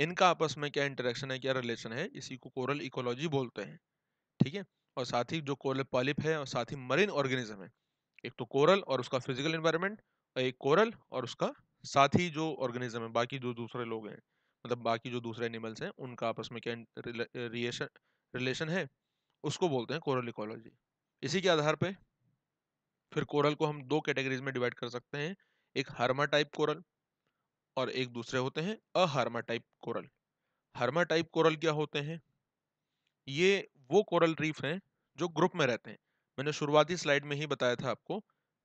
इनका आपस में क्या इंटरेक्शन है क्या रिलेशन है इसी को कोरल इकोलॉजी बोलते हैं ठीक है और साथ ही जो कोरल पॉलिप है और साथ ही मरीन ऑर्गेनिज्म है एक तो कोरल और उसका फिजिकल इन्वायरमेंट और एक कोरल और उसका साथ ही जो ऑर्गेनिज्म है बाकी जो दूसरे लोग हैं मतलब बाकी जो दूसरे एनिमल्स हैं उनका आपस में क्या रिलेशन रिलेशन है उसको बोलते हैं कोरल इकोलॉजी इसी के आधार पे फिर कोरल को हम दो कैटेगरीज में डिवाइड कर सकते हैं एक हर्मा टाइप कोरल और एक दूसरे होते हैं ahermatypic coral hermatypic coral क्या होते हैं ये वो कोरल रीफ हैं जो ग्रुप में रहते हैं मैंने शुरुआती स्लाइड में ही बताया था आपको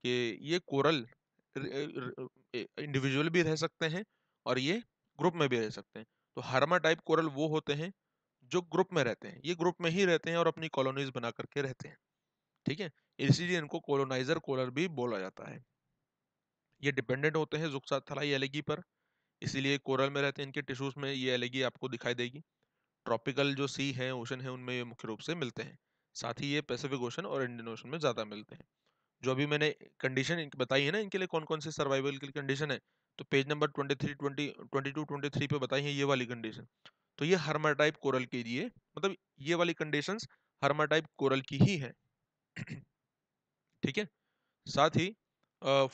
कि ये कोरल इंडिविजुअल भी रह सकते हैं और ये ग्रुप में भी रह सकते हैं तो हार्मा टाइप कोरल वो होते हैं जो ग्रुप में रहते हैं ये ग्रुप में ही रहते हैं और अपनी कॉलोनीज बना करके रहते हैं ठीक है इसीलिए इनको कोलोनाइजर कोरल भी बोला जाता है ये डिपेंडेंट होते हैं जुक्सा थलाई एलेगी पर इसीलिए कोरल में रहते हैं इनके टिश्यूज में ये एलगी आपको दिखाई देगी ट्रॉपिकल जो सी है ओशन है उनमें ये मुख्य रूप से मिलते हैं साथ ही ये पैसिफिक ओशन और इंडियन ओशन में ज़्यादा मिलते हैं जो अभी मैंने कंडीशन बताई है ना इनके लिए कौन कौन सी सर्वाइवल की कंडीशन है तो page number twenty three twenty twenty two twenty three पे बताई है ये वाली कंडीशन तो ये टाइप कोरल के लिए मतलब ये वाली कंडीशंस टाइप कोरल की ही है ठीक है साथ ही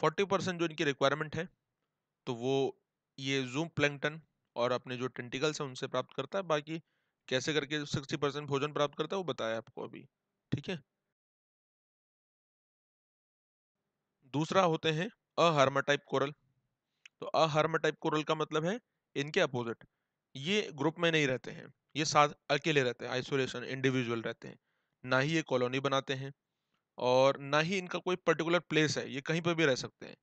फोर्टी परसेंट जो इनकी रिक्वायरमेंट है तो वो ये जूम प्लैंगटन और अपने जो टेंटिकल्स हैं उनसे प्राप्त करता है बाकी कैसे करके सिक्सटी परसेंट भोजन प्राप्त करता है वो बताया आपको अभी ठीक है दूसरा होते हैं अहर्माटाइप कोरल तो अहर्माटाइप कोरल का मतलब है इनके अपोजिट ये ग्रुप में नहीं रहते हैं ये साथ अकेले रहते हैं आइसोलेशन इंडिविजुअल रहते हैं ना ही ये कॉलोनी बनाते हैं और ना ही इनका कोई पर्टिकुलर प्लेस है ये कहीं पर भी रह सकते हैं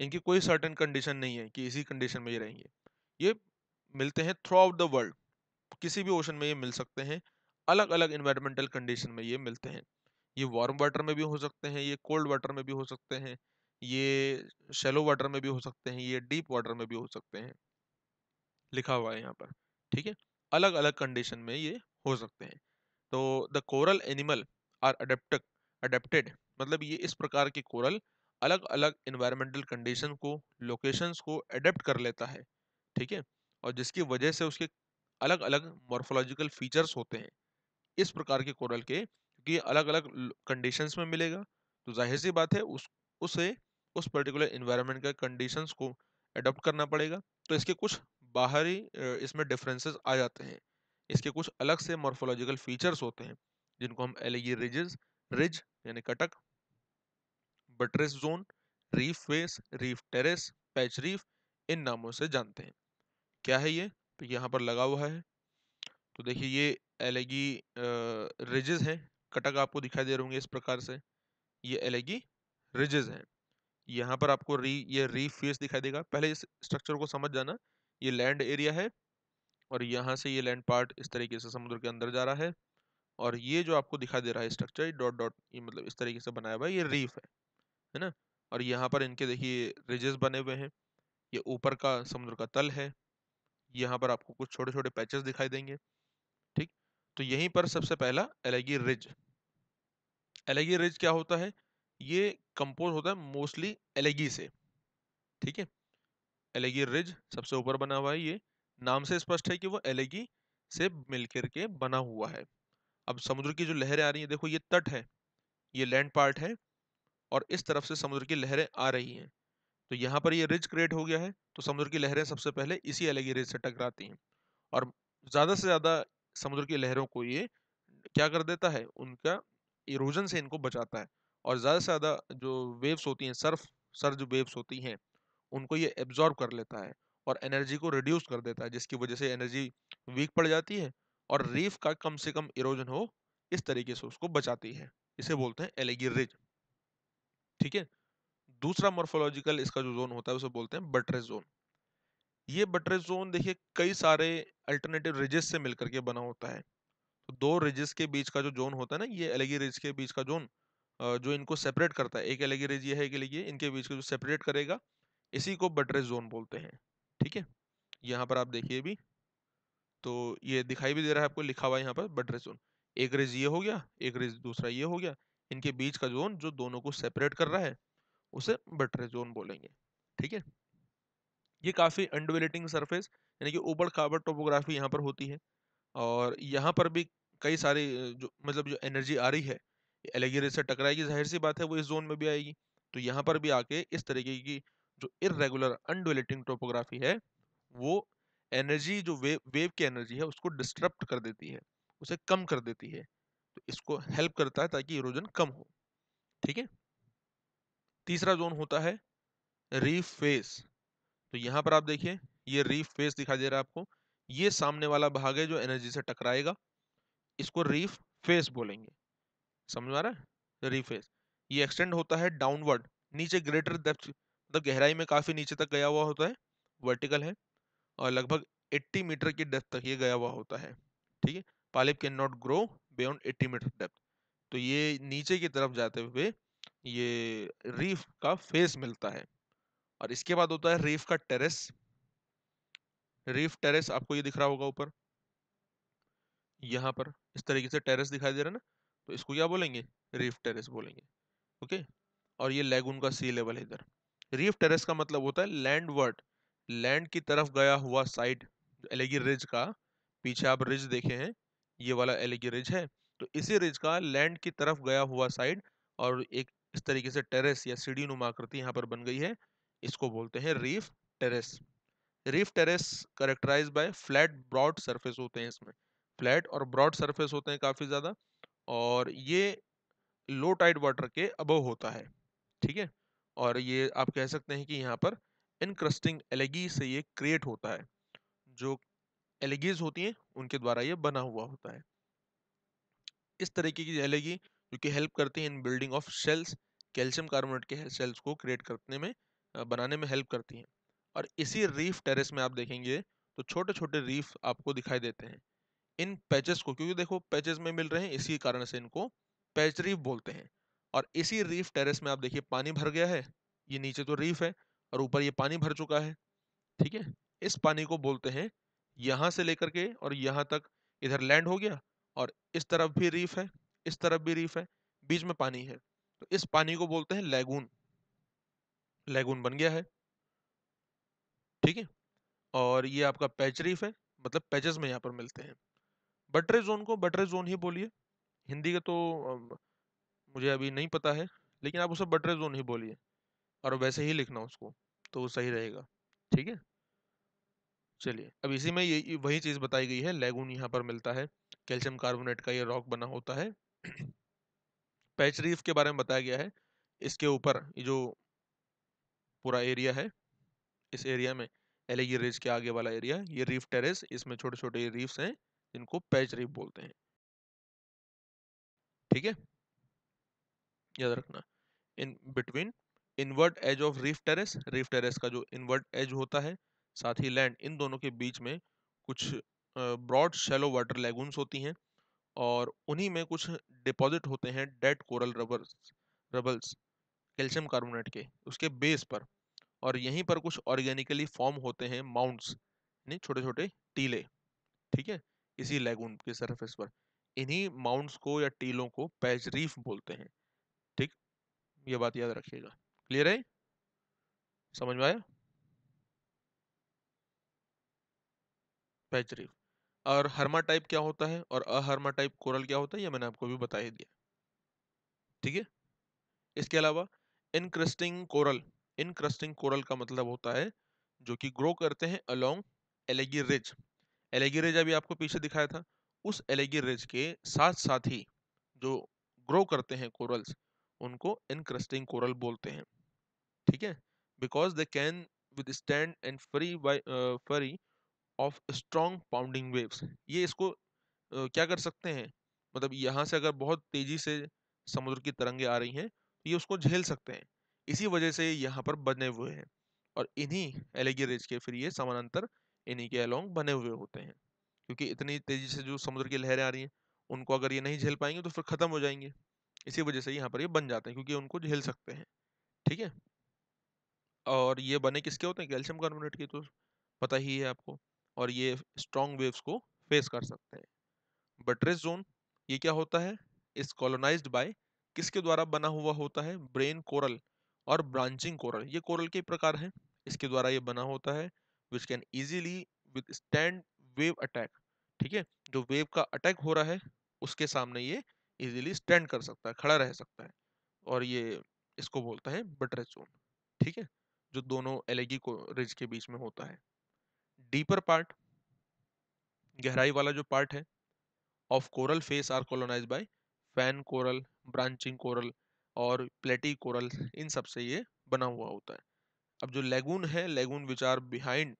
इनकी कोई सर्टन कंडीशन नहीं है कि इसी कंडीशन में ये रहेंगे ये मिलते हैं थ्रू आउट द वर्ल्ड किसी भी ओशन में ये मिल सकते हैं अलग अलग इन्वायरमेंटल कंडीशन में ये मिलते हैं ये वार्म वाटर में भी हो सकते हैं ये कोल्ड वाटर में भी हो सकते हैं ये शेलो वाटर में भी हो सकते हैं ये डीप वाटर में भी हो सकते हैं लिखा हुआ है यहाँ पर ठीक है अलग अलग कंडीशन में ये हो सकते हैं तो the coral animal are adapted मतलब ये इस प्रकार के कोरल अलग अलग इन्वायरमेंटल कंडीशन को लोकेशंस को अडेप्ट कर लेता है ठीक है और जिसकी वजह से उसके अलग अलग मॉर्फोलॉजिकल फीचर्स होते हैं इस प्रकार के कोरल के क्योंकि अलग अलग कंडीशंस में मिलेगा तो जाहिर सी बात है उस उसे उस पर्टिकुलर इन्वायरमेंट के कंडीशंस को अडोप्ट करना पड़ेगा तो इसके कुछ बाहरी इसमें डिफरेंसेस आ जाते हैं इसके कुछ अलग से मॉर्फोलॉजिकल फीचर्स होते हैं जिनको हम एलिगी रिजेज रिज यानी कटक buttress zone reef face reef terrace patch reef इन नामों से जानते हैं क्या है ये तो यहाँ पर लगा हुआ है तो देखिए ये एलेगी रिजेज हैं कटक आपको दिखाई दे रहे होंगे इस प्रकार से ये एलेगी रिजेज हैं यहाँ पर आपको री ये रीफ फेस दिखाई देगा पहले इस स्ट्रक्चर को समझ जाना ये लैंड एरिया है और यहाँ से ये लैंड पार्ट इस तरीके से समुद्र के अंदर जा रहा है और ये जो आपको दिखाई दे रहा है स्ट्रक्चर डॉट डॉट ये मतलब इस तरीके से बनाया हुआ है ये रीफ है है ना और यहाँ पर इनके देखिए रिजेस बने हुए हैं ये ऊपर का समुद्र का तल है यहाँ पर आपको कुछ छोटे छोटे पैचेस दिखाई देंगे ठीक तो यहीं पर सबसे पहला एलेगी रिज एलेगी रिज क्या होता है ये कंपोज होता है मोस्टली एलेगी से ठीक है एलेगी रिज सबसे ऊपर बना हुआ है ये नाम से स्पष्ट है कि वो एलेगी से मिलकर के बना हुआ है अब समुद्र की जो लहरें आ रही है देखो ये तट है ये लैंड पार्ट है और इस तरफ से समुद्र की लहरें आ रही हैं तो यहाँ पर ये रिज क्रिएट हो गया है तो समुद्र की लहरें सबसे पहले इसी एलेगी रिज से टकराती हैं और ज़्यादा से ज़्यादा समुद्र की लहरों को ये क्या कर देता है उनका इरोजन से इनको बचाता है और ज़्यादा से ज़्यादा जो वेव्स होती हैं सर्फ सर्ज वेव्स होती हैं उनको ये एब्जॉर्ब कर लेता है और एनर्जी को रिड्यूस कर देता है जिसकी वजह से एनर्जी वीक पड़ जाती है और रीफ का कम से कम इरोजन हो इस तरीके से उसको बचाती है इसे बोलते हैं एलेगी रिज ठीक है दूसरा मॉर्फोलॉजिकल इसका जो जोन होता है उसे बोलते हैं बटरेस जोन ये बटरेस जोन देखिए कई सारे अल्टरनेटिव रिजेस से मिलकर के बना होता है तो दो रिजेस के बीच का जो जोन होता है ना ये अलग ही रिज के बीच का जोन जो इनको सेपरेट करता है एक ही रिज ये है कि लिए इनके बीच का जो सेपरेट करेगा इसी को बटरेस जोन बोलते हैं ठीक है यहाँ पर आप देखिए भी तो ये दिखाई भी दे रहा है आपको लिखा हुआ यहाँ पर बटरेस जोन एक रिज ये हो गया एक रिज दूसरा ये हो गया इनके बीच का जोन जो दोनों को सेपरेट कर रहा है उसे बटरे जोन बोलेंगे ठीक है ये काफ़ी अंडवेलेटिंग सरफेस यानी कि ऊबड़ खाबड़ टोपोग्राफी यहाँ पर होती है और यहाँ पर भी कई सारी जो मतलब जो एनर्जी आ रही है एलेगिरे से टकराएगी जाहिर सी बात है वो इस जोन में भी आएगी तो यहाँ पर भी आके इस तरीके की जो इरेगुलर अनडेलेटिंग टोपोग्राफी है वो एनर्जी जो वेव वेव की एनर्जी है उसको डिस्टर्ब कर देती है उसे कम कर देती है इसको हेल्प करता है ताकि इरोजन कम हो ठीक है तीसरा जोन होता है रीफ फेस तो यहां पर आप देखिए ये रीफ फेस दिखाई दे रहा है आपको ये सामने वाला भाग है जो एनर्जी से टकराएगा इसको रीफ फेस बोलेंगे समझ में आ रहा है रीफ फेस ये एक्सटेंड होता है डाउनवर्ड नीचे ग्रेटर डेप्थ मतलब गहराई में काफ़ी नीचे तक गया हुआ होता है वर्टिकल है और लगभग 80 मीटर की डेप्थ तक ये गया हुआ होता है ठीक है polyp can not grow beyond eighty metre depth तो ये नीचे की तरफ जाते हुए ये रीफ का फेस मिलता है और इसके बाद होता है रीफ का टेरेस रीफ टेरेस आपको ये दिख रहा होगा ऊपर यहाँ पर इस तरीके से टेरेस दिखाई दे रहा है ना तो इसको क्या बोलेंगे रीफ टेरेस बोलेंगे ओके और ये लेगून का सी लेवल है इधर रीफ टेरेस का मतलब होता है लैंड वर्ड लैंड की तरफ गया हुआ साइड एलेगी रिज का पीछे आप रिज देखे हैं ये वाला एलेगी रिज है तो इसी रिज का लैंड की तरफ गया हुआ साइड और एक इस तरीके से टेरेस या सीढ़ी नुमा आकृति यहाँ पर बन गई है इसको बोलते हैं reef terrace reef terrace characterise by flat broad surface होते हैं इसमें फ्लैट और ब्रॉड सरफेस होते हैं काफ़ी ज़्यादा और ये लो टाइड वाटर के अबव होता है ठीक है और ये आप कह सकते हैं कि यहाँ पर इनक्रस्टिंग एलेगी से ये क्रिएट होता है जो एलेगीज होती हैं उनके द्वारा ये बना हुआ होता है इस तरीके की जहलेगी जो कि हेल्प करती है in building of cells calcium carbonate के सेल्स को क्रिएट करने में बनाने में हेल्प करती हैं और इसी रीफ टेरेस में आप देखेंगे तो छोटे छोटे रीफ आपको दिखाई देते हैं इन पैचेस को क्योंकि देखो पैचेस में मिल रहे हैं इसी कारण से इनको पैच रीफ बोलते हैं और इसी रीफ टेरेस में आप देखिए पानी भर गया है ये नीचे तो रीफ है और ऊपर ये पानी भर चुका है ठीक है इस पानी को बोलते हैं यहाँ से लेकर के और यहाँ तक इधर लैंड हो गया और इस तरफ भी रीफ है इस तरफ भी रीफ है बीच में पानी है तो इस पानी को बोलते हैं लैगून लैगून बन गया है ठीक है और ये आपका पैच रीफ है मतलब पैचेस में यहाँ पर मिलते हैं बटरे जोन को बटरे जोन ही बोलिए हिंदी का तो मुझे अभी नहीं पता है लेकिन आप उसे बटरे जोन ही बोलिए और वैसे ही लिखना उसको तो सही रहेगा ठीक है चलिए अब इसी में ये वही चीज़ बताई गई है लेगून यहाँ पर मिलता है कैल्शियम कार्बोनेट का ये रॉक बना होता है पैच रीफ के बारे में बताया गया है इसके ऊपर जो पूरा एरिया है इस एरिया में एलेगी रिज के आगे वाला एरिया ये रीफ टेरेस इसमें छोटे छोटे रीफ्स हैं जिनको पैच रीफ बोलते हैं ठीक है याद रखना in between inward edge of reef terrace reef terrace का जो इनवर्ट एज होता है साथ ही लैंड इन दोनों के बीच में कुछ ब्रॉड शेलो वाटर लेगून्स होती हैं और उन्हीं में कुछ डिपॉजिट होते हैं dead coral rubbers rubbles calcium carbonate के उसके बेस पर और यहीं पर कुछ ऑर्गेनिकली फॉर्म होते हैं माउंट्स यानी छोटे छोटे टीले ठीक है इसी लेगून के सरफेस पर इन्हीं माउंट्स को या टीलों को पैच रीफ बोलते हैं ठीक ये बात याद रखिएगा क्लियर है समझ में आया पैच रीफ और हर्मा टाइप क्या होता है और अहर्मा टाइप कोरल क्या होता है ये मैंने आपको भी बता ही दिया ठीक है इसके अलावा इनक्रस्टिंग कोरल इनक्रस्टिंग कोरल का मतलब होता है जो कि ग्रो करते हैं along algae ridge algae ridge अभी आपको पीछे दिखाया था उस एलेगी रिज के साथ साथ ही जो ग्रो करते हैं कोरल्स उनको इनक्रस्टिंग कोरल बोलते हैं ठीक है because they can withstand and free by free of strong pounding waves ये इसको क्या कर सकते हैं मतलब यहाँ से अगर बहुत तेज़ी से समुद्र की तरंगे आ रही हैं तो ये उसको झेल सकते हैं इसी वजह से ये यहाँ पर बने हुए हैं और इन्हीं एलेगी रेज के फिर ये समानांतर इन्हीं के अलोंग बने हुए होते हैं क्योंकि इतनी तेज़ी से जो समुद्र की लहरें आ रही हैं उनको अगर ये नहीं झेल पाएंगे तो फिर ख़त्म हो जाएंगे इसी वजह से यहाँ पर ये बन जाते हैं क्योंकि उनको झेल सकते हैं ठीक है और ये बने किसके होते हैं कैल्शियम कार्बोनेट के तो पता ही है आपको और ये स्ट्रॉन्ग वेव्स को फेस कर सकते हैं बटरेस जोन ये क्या होता है इस कॉलोनाइज बाय किसके द्वारा बना हुआ होता है ब्रेन कोरल और ब्रांचिंग कोरल ये कोरल के प्रकार हैं इसके द्वारा ये बना होता है which can easily withstand wave attack ठीक है जो वेव का अटैक हो रहा है उसके सामने ये इजीली स्टैंड कर सकता है खड़ा रह सकता है और ये इसको बोलता है बटरेस जोन ठीक है जो दोनों एलेगी को रिज के बीच में होता है डीपर पार्ट गहराई वाला जो पार्ट है of coral face are colonise by fan coral branching coral और प्लेटी कोरल इन सब से ये बना हुआ होता है अब जो लेगून है lagoon which are behind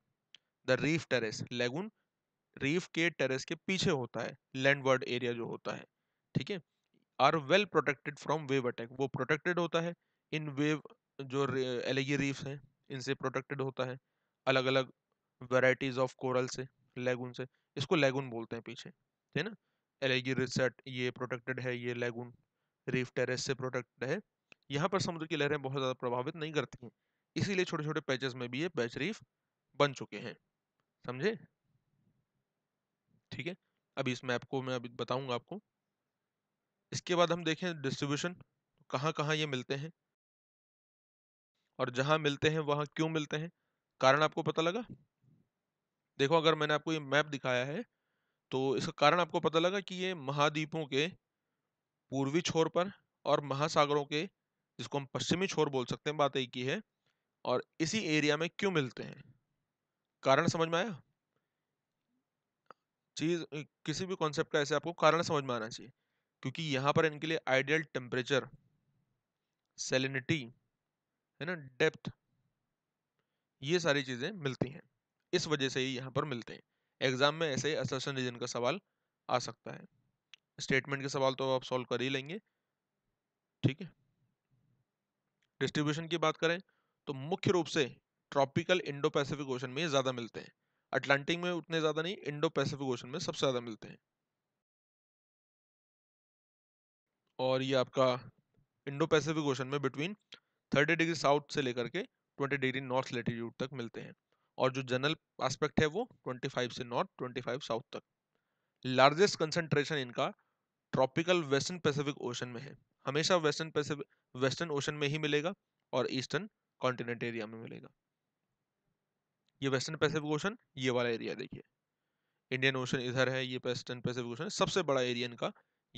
the reef terrace lagoon reef के टेरेस के पीछे होता है लैंडवर्ड एरिया जो होता है ठीक है are well protected from wave attack वो प्रोटेक्टेड होता है इन वेव जो एलेगी रीफ्स हैं इनसे प्रोटेक्टेड होता है अलग अलग वेराइटीज़ ऑफ कोरल से लेगून से इसको लेगून बोलते हैं पीछे है ना एलेगी रिसर्ट ये प्रोटेक्टेड है ये लेगून रीफ टेरेस से प्रोटेक्टेड है यहाँ पर समुद्र की लहरें बहुत ज़्यादा प्रभावित नहीं करती हैं इसीलिए छोटे छोटे पैचेस में भी ये पैच रीफ बन चुके हैं समझे ठीक है अभी इस मैप को मैं अभी बताऊंगा आपको इसके बाद हम देखें डिस्ट्रीब्यूशन कहाँ कहाँ ये मिलते हैं और जहाँ मिलते हैं वहाँ क्यों मिलते हैं कारण आपको पता लगा देखो अगर मैंने आपको ये मैप दिखाया है तो इसका कारण आपको पता लगा कि ये महाद्वीपों के पूर्वी छोर पर और महासागरों के जिसको हम पश्चिमी छोर बोल सकते हैं बात एक ही है और इसी एरिया में क्यों मिलते हैं कारण समझ में आया चीज़ किसी भी कॉन्सेप्ट का ऐसे आपको कारण समझ में आना चाहिए क्योंकि यहाँ पर इनके लिए आइडियल टेम्परेचर सेलिनिटी है ना डेप्थ ये सारी चीज़ें मिलती हैं इस वजह से ही यहाँ पर मिलते हैं एग्जाम में ऐसे ही असर्शन रीजन का सवाल आ सकता है स्टेटमेंट के सवाल तो आप सॉल्व कर ही लेंगे ठीक है डिस्ट्रीब्यूशन की बात करें तो मुख्य रूप से ट्रॉपिकल इंडो पैसिफिक ओशन में ज़्यादा मिलते हैं अटलांटिक में उतने ज़्यादा नहीं इंडो पैसिफिक ओशन में सबसे ज़्यादा मिलते हैं और ये आपका इंडो पैसिफिक ओशन में बिटवीन थर्टी डिग्री साउथ से लेकर के ट्वेंटी डिग्री नॉर्थ लेटीट्यूड तक मिलते हैं और जो जनरल एस्पेक्ट है वो 25 से नॉर्थ 25 साउथ तक लार्जेस्ट कंसंट्रेशन इनका ट्रॉपिकल वेस्टर्न पैसिफिक ओशन में है हमेशा वेस्टर्न पैसिफिक वेस्टर्न ओशन में ही मिलेगा और ईस्टर्न कॉन्टिनेंट एरिया में मिलेगा ये वेस्टर्न पैसिफिक ओशन ये वाला एरिया देखिए इंडियन ओशन इधर है ये वेस्टर्न पैसिफिक ओशन सबसे बड़ा एरिया इनका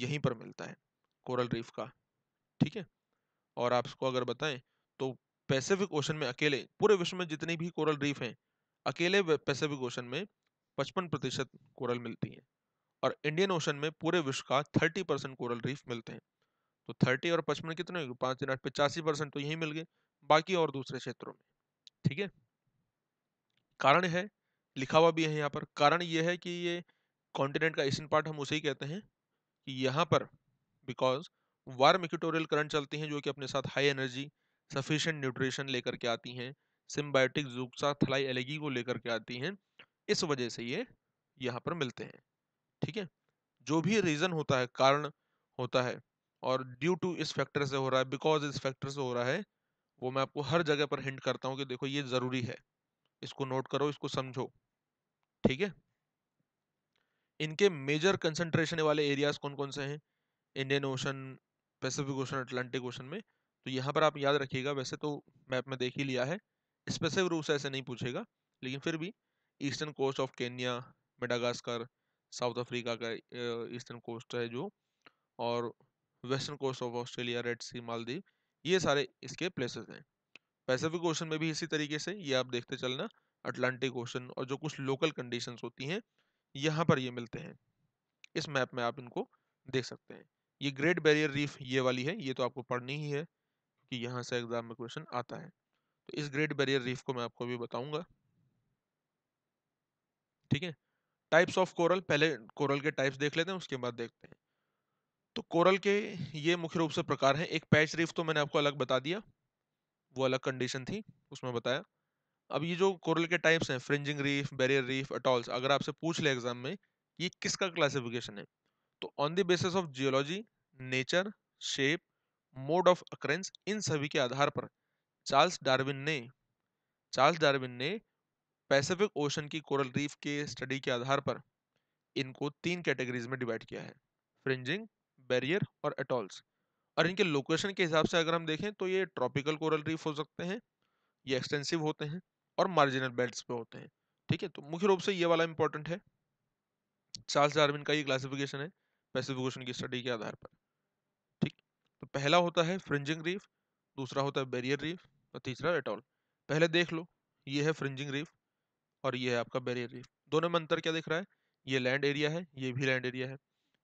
यहीं पर मिलता है कोरल रीफ का ठीक है और आपको अगर बताएं तो पैसिफिक ओशन में अकेले पूरे विश्व में जितने भी कोरल रीफ हैं अकेले पैसिफिक ओशन में पचपन प्रतिशत कोरल मिलती हैं और इंडियन ओशन में पूरे विश्व का थर्टी परसेंट कोरल रीफ मिलते हैं तो थर्टी और पचपन कितने हो पाँच दिन पचासी परसेंट तो यही मिल गए बाकी और दूसरे क्षेत्रों में ठीक है कारण है लिखा हुआ भी है यहाँ पर कारण ये है कि ये कॉन्टिनेंट का एशियन पार्ट हम उसे ही कहते हैं कि यहाँ पर बिकॉज वार्म इक्वेटोरियल करंट चलती हैं जो कि अपने साथ हाई एनर्जी सफिशेंट न्यूट्रिशन लेकर के आती हैं सिम्बायोटिक जुक्सा थलाई एलगी को लेकर के आती हैं इस वजह से ये यहाँ पर मिलते हैं ठीक है जो भी रीज़न होता है कारण होता है और ड्यू टू इस फैक्टर से हो रहा है बिकॉज इस फैक्टर से हो रहा है वो मैं आपको हर जगह पर हिंट करता हूँ कि देखो ये ज़रूरी है इसको नोट करो इसको समझो ठीक है इनके मेजर कंसंट्रेशन वाले एरियाज कौन कौन से हैं Indian ocean Pacific ocean Atlantic ocean में तो यहाँ पर आप याद रखिएगा वैसे तो मैप में देख ही लिया है स्पेसिफिक रूप से ऐसे नहीं पूछेगा लेकिन फिर भी eastern coast of Kenya Madagascar South Africa का ईस्टर्न कोस्ट है जो और western coast of Australia Red Sea Maldives ये सारे इसके प्लेसेस हैं पैसिफिक ओशन में भी इसी तरीके से ये आप देखते चलना अटलांटिक ओशन और जो कुछ लोकल कंडीशन होती हैं यहाँ पर ये मिलते हैं इस मैप में आप इनको देख सकते हैं ये ग्रेट बैरियर रीफ ये वाली है ये तो आपको पढ़नी ही है क्योंकि यहाँ से एग्जाम में क्वेश्चन आता है तो इस ग्रेट बैरियर रीफ को मैं आपको भी बताऊंगा ठीक है टाइप्स ऑफ कोरल पहले कोरल के टाइप्स देख लेते हैं उसके बाद देखते हैं तो कोरल के ये मुख्य रूप से प्रकार हैं एक पैच रीफ तो मैंने आपको अलग बता दिया वो अलग कंडीशन थी उसमें बताया अब ये जो कोरल के टाइप्स हैं fringing reef barrier reef atolls अगर आपसे पूछ ले एग्जाम में ये किसका क्लासिफिकेशन है तो on the basis of geology nature shape mode of occurrence इन सभी के आधार पर चार्ल्स डार्विन ने चार्ल्स डार्विन ने पैसिफिक ओशन की कोरल रीफ के स्टडी के आधार पर इनको तीन कैटेगरीज में डिवाइड किया है फ्रिंजिंग बैरियर और एटॉल्स और इनके लोकेशन के हिसाब से अगर हम देखें तो ये ट्रॉपिकल कोरल रीफ हो सकते हैं ये एक्सटेंसिव होते हैं और मार्जिनल बेल्ट पे होते हैं ठीक है तो मुख्य रूप से ये वाला इंपॉर्टेंट है चार्ल्स डार्विन का ये क्लासिफिकेशन है पैसिफिक ओशन की स्टडी के आधार पर ठीक तो पहला होता है फ्रिंजिंग रीफ दूसरा होता है बैरियर रीफ और तीसरा एटॉल पहले देख लो ये है फ्रिंजिंग रीफ और ये है आपका बैरियर रीफ दोनों में अंतर क्या दिख रहा है ये लैंड एरिया है ये भी लैंड एरिया है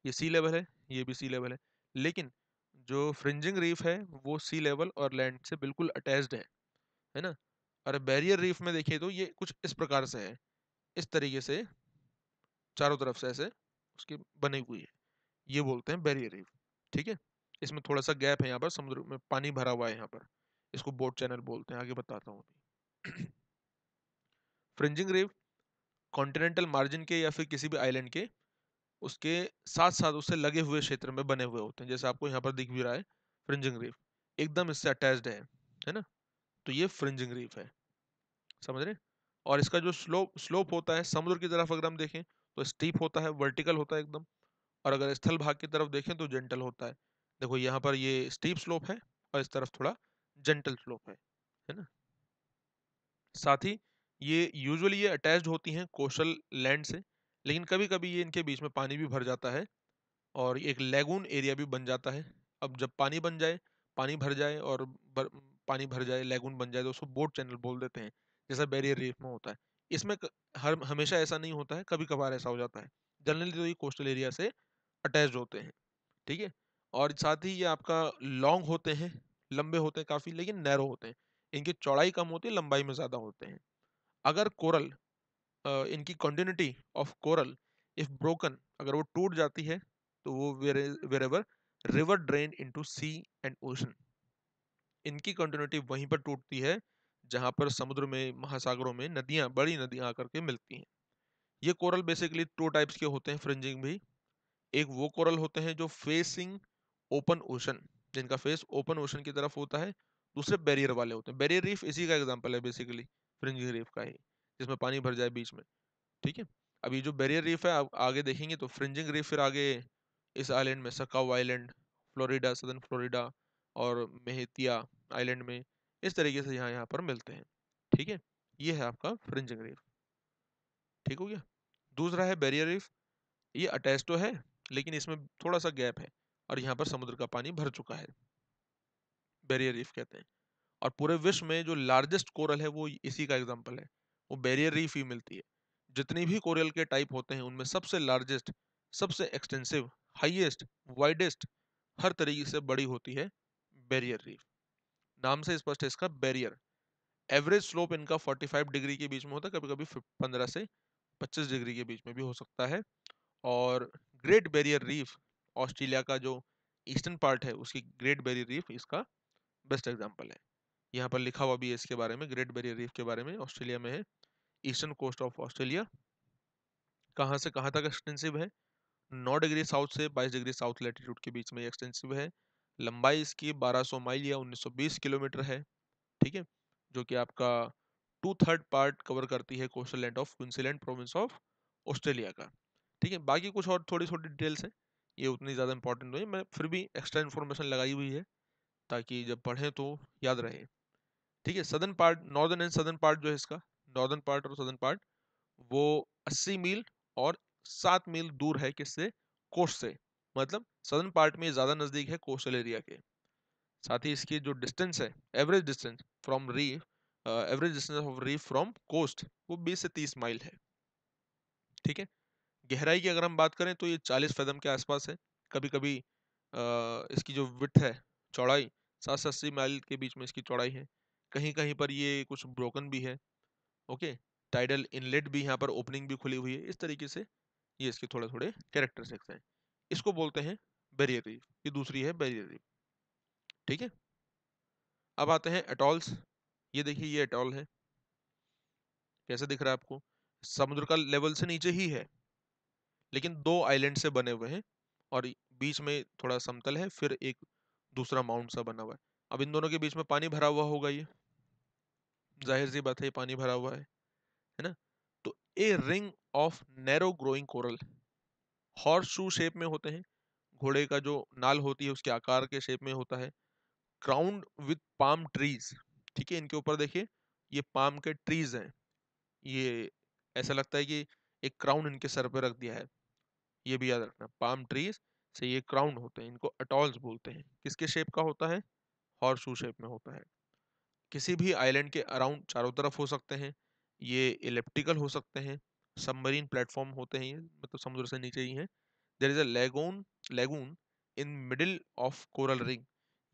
ये सी लेवल है ये भी सी लेवल है लेकिन जो फ्रिंजिंग रीफ है वो सी लेवल और लैंड से बिल्कुल अटैच्ड है है ना और बैरियर रीफ में देखिए तो ये कुछ इस प्रकार से है इस तरीके से चारों तरफ से ऐसे उसकी बनी हुई है ये बोलते हैं बैरियर रीफ ठीक है इसमें थोड़ा सा गैप है यहाँ पर समुद्र में पानी भरा हुआ है यहाँ पर इसको बोट चैनल बोलते हैं आगे बताता हूँ अभी फ्रिंजिंग रेव कॉन्टिनेंटल मार्जिन के या फिर किसी भी आइलैंड के उसके साथ साथ उससे लगे हुए क्षेत्र में बने हुए होते हैं जैसे आपको यहाँ पर दिख भी रहा है फ्रिंजिंग रीफ एकदम इससे अटैच्ड है है ना तो ये फ्रिंजिंग रीफ है समझ रहे और इसका जो स्लोप स्लोप होता है समुद्र की तरफ अगर हम देखें तो स्टीप होता है वर्टिकल होता है एकदम और अगर स्थल भाग की तरफ देखें तो जेंटल होता है देखो यहाँ पर ये स्टीप स्लोप है और इस तरफ थोड़ा जेंटल स्लोप है है ना साथ ही ये यूजुअली ये अटैच्ड होती हैं कोस्टल लैंड से लेकिन कभी कभी ये इनके बीच में पानी भी भर जाता है और एक लेगून एरिया भी बन जाता है अब जब पानी बन जाए पानी भर जाए और भर, पानी भर जाए लेगून बन जाए तो उसको बोट चैनल बोल देते हैं जैसा बैरियर रीफ में होता है इसमें हर हमेशा ऐसा नहीं होता है कभी कभार ऐसा हो जाता है जनरली तो ये कोस्टल एरिया से अटैच होते हैं ठीक है और साथ ही ये आपका लॉन्ग होते हैं लंबे होते हैं काफ़ी लेकिन नैरो होते हैं इनकी चौड़ाई कम होती है लंबाई में ज़्यादा होते हैं अगर कोरल इनकी continuity of coral if broken अगर वो टूट जाती है तो वो wherever river drain into sea and ocean इनकी कंटिन्यूटी वहीं पर टूटती है जहाँ पर समुद्र में महासागरों में नदियाँ बड़ी नदियाँ आकर के मिलती हैं ये कोरल बेसिकली टू टाइप्स के होते हैं फ्रिंजिंग भी एक वो कोरल होते हैं जो फेसिंग ओपन ओशन जिनका फेस ओपन ओशन की तरफ होता है दूसरे बैरियर वाले होते हैं बैरियर रीफ इसी का एग्जाम्पल है बेसिकली फ्रिंजिंग रीफ का ही जिसमें पानी भर जाए बीच में ठीक है अभी जो बैरियर रीफ है आप आगे देखेंगे तो फ्रिंजिंग रीफ फिर आगे इस आइलैंड में सकाउ आइलैंड फ्लोरिडा सदर्न फ्लोरिडा और मेहतिया आइलैंड में इस तरीके से यहाँ यहाँ पर मिलते हैं ठीक है ये है आपका फ्रिंजिंग रीफ ठीक हो गया दूसरा है बैरियर रीफ ये अटैच तो है लेकिन इसमें थोड़ा सा गैप है और यहाँ पर समुद्र का पानी भर चुका है बैरियर रीफ कहते हैं और पूरे विश्व में जो लार्जेस्ट कोरल है वो इसी का एग्जाम्पल है वो बैरियर रीफ ही मिलती है जितनी भी कोरल के टाइप होते हैं उनमें सबसे लार्जेस्ट सबसे एक्सटेंसिव हाइएस्ट वाइडेस्ट हर तरीके से बड़ी होती है बैरियर रीफ नाम से स्पष्ट है इसका बैरियर एवरेज स्लोप इनका 45 डिग्री के बीच में होता है कभी कभी 15 से 25 डिग्री के बीच में भी हो सकता है और ग्रेट बैरियर रीफ ऑस्ट्रेलिया का जो ईस्टर्न पार्ट है उसकी ग्रेट बैरियर रीफ इसका बेस्ट एग्जाम्पल है यहाँ पर लिखा हुआ भी है इसके बारे में ग्रेट बैरियर रीफ के बारे में ऑस्ट्रेलिया में है ईस्टर्न कोस्ट ऑफ ऑस्ट्रेलिया कहाँ से कहाँ तक एक्सटेंसिव है नौ डिग्री साउथ से बाईस डिग्री साउथ लेटीट्यूड के बीच में एक्सटेंसिव है लंबाई इसकी 1200 माइल या 1920 किलोमीटर है ठीक है जो कि आपका टू थर्ड पार्ट कवर करती है coastal land of Queensland province of Australia का ठीक है बाकी कुछ और थोड़ी थोड़ी डिटेल्स हैं ये उतनी ज़्यादा इंपॉर्टेंट नहीं मैं फिर भी एक्स्ट्रा इन्फॉर्मेशन लगाई हुई है ताकि जब पढ़ें तो याद रहे ठीक है southern part northern and southern part जो है इसका नॉर्दर्न पार्ट और सदर्न पार्ट वो 80 मील और 7 मील दूर है किससे कोस्ट से मतलब सदर्न पार्ट में ज़्यादा नज़दीक है कोस्टल एरिया के साथ ही इसकी जो डिस्टेंस है average distance from reef average distance of reef from coast वो बीस से तीस माइल है ठीक है गहराई की अगर हम बात करें तो ये चालीस फैदम के आसपास है कभी कभी इसकी जो विथ है चौड़ाई सात सौ अस्सी माइल के बीच में इसकी चौड़ाई है कहीं कहीं पर ये कुछ ब्रोकन भी है ओके टाइडल इनलेट भी यहाँ पर ओपनिंग भी खुली हुई है इस तरीके से ये इसके थोड़े थोड़े कैरेक्टरिस्टिक्स हैं इसको बोलते हैं बैरियर रीफ ये दूसरी है बैरियर रीफ ठीक है अब आते हैं एटॉल्स ये देखिए ये एटॉल है कैसे दिख रहा है आपको समुद्र का लेवल से नीचे ही है लेकिन दो आइलैंड से बने हुए हैं और बीच में थोड़ा समतल है फिर एक दूसरा माउंट सा बना हुआ है अब इन दोनों के बीच में पानी भरा हुआ होगा ये जाहिर सी बात है ये पानी भरा हुआ है है ना तो a ring of narrow growing coral horseshoe shape में होते हैं घोड़े का जो नाल होती है उसके आकार के शेप में होता है क्राउंड विथ पाम ट्रीज ठीक है इनके ऊपर देखिए ये पाम के ट्रीज हैं ये ऐसा लगता है कि एक क्राउन इनके सर पर रख दिया है ये भी याद रखना पाम ट्रीज से ये क्राउन होते हैं इनको अटॉल्स बोलते हैं किसके शेप का होता है शू शेप में होता है किसी भी आइलैंड के अराउंड चारों तरफ हो सकते हैं ये इलेप्टिकल हो सकते हैं सबमरीन प्लेटफॉर्म होते हैं मतलब समुद्र से नीचे ही हैं there is a lagoon lagoon in middle of coral ring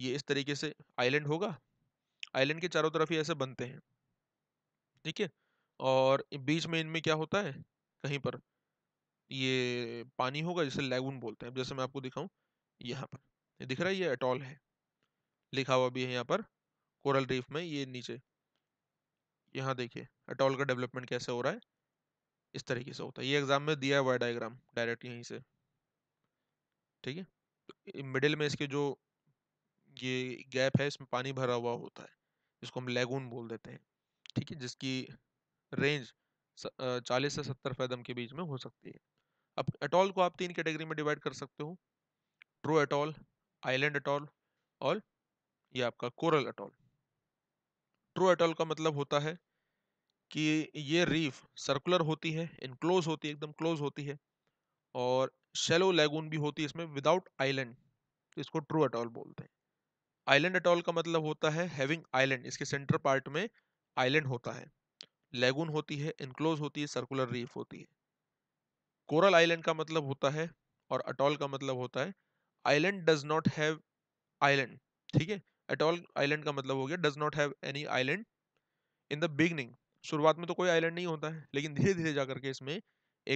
ये इस तरीके से आइलैंड होगा आइलैंड के चारों तरफ ही ऐसे बनते हैं ठीक है और बीच में इनमें क्या होता है कहीं पर ये पानी होगा जिसे लैगून बोलते हैं जैसे मैं आपको दिखाऊं यहाँ पर ये दिख रहा है ये अटॉल है लिखा हुआ भी है यहाँ पर कोरल रीफ में ये नीचे यहाँ देखिए अटॉल का डेवलपमेंट कैसे हो रहा है इस तरीके से होता है ये एग्जाम में दिया हुआ डायग्राम डायरेक्ट यहीं से ठीक है तो मिडिल में इसके जो ये गैप है इसमें पानी भरा हुआ होता है जिसको हम लेगून बोल देते हैं ठीक है जिसकी रेंज चालीस से सत्तर फैदम के बीच में हो सकती है अब एटॉल को आप तीन कैटेगरी में डिवाइड कर सकते हो ट्रो एटॉल आइलैंड एटॉल और ये आपका कोरल एटॉल ट्रो एटॉल का मतलब होता है कि ये रीफ सर्कुलर होती है इनक्लोज होती है एकदम क्लोज होती है और शेलो लैगून भी होती है इसमें विदाउट आइलैंड तो इसको ट्रू एटॉल बोलते हैं आइलैंड एटॉल का मतलब होता है हैविंग आइलैंड इसके सेंटर पार्ट में आइलैंड होता है लैगून होती है इनक्लोज होती है सर्कुलर रीफ होती है कोरल आइलैंड का मतलब होता है और अटॉल का मतलब होता है island does not have island ठीक है अटॉल आइलैंड का मतलब हो गया does not have any island in the beginning शुरुआत में तो कोई आइलैंड नहीं होता है लेकिन धीरे धीरे जाकर के इसमें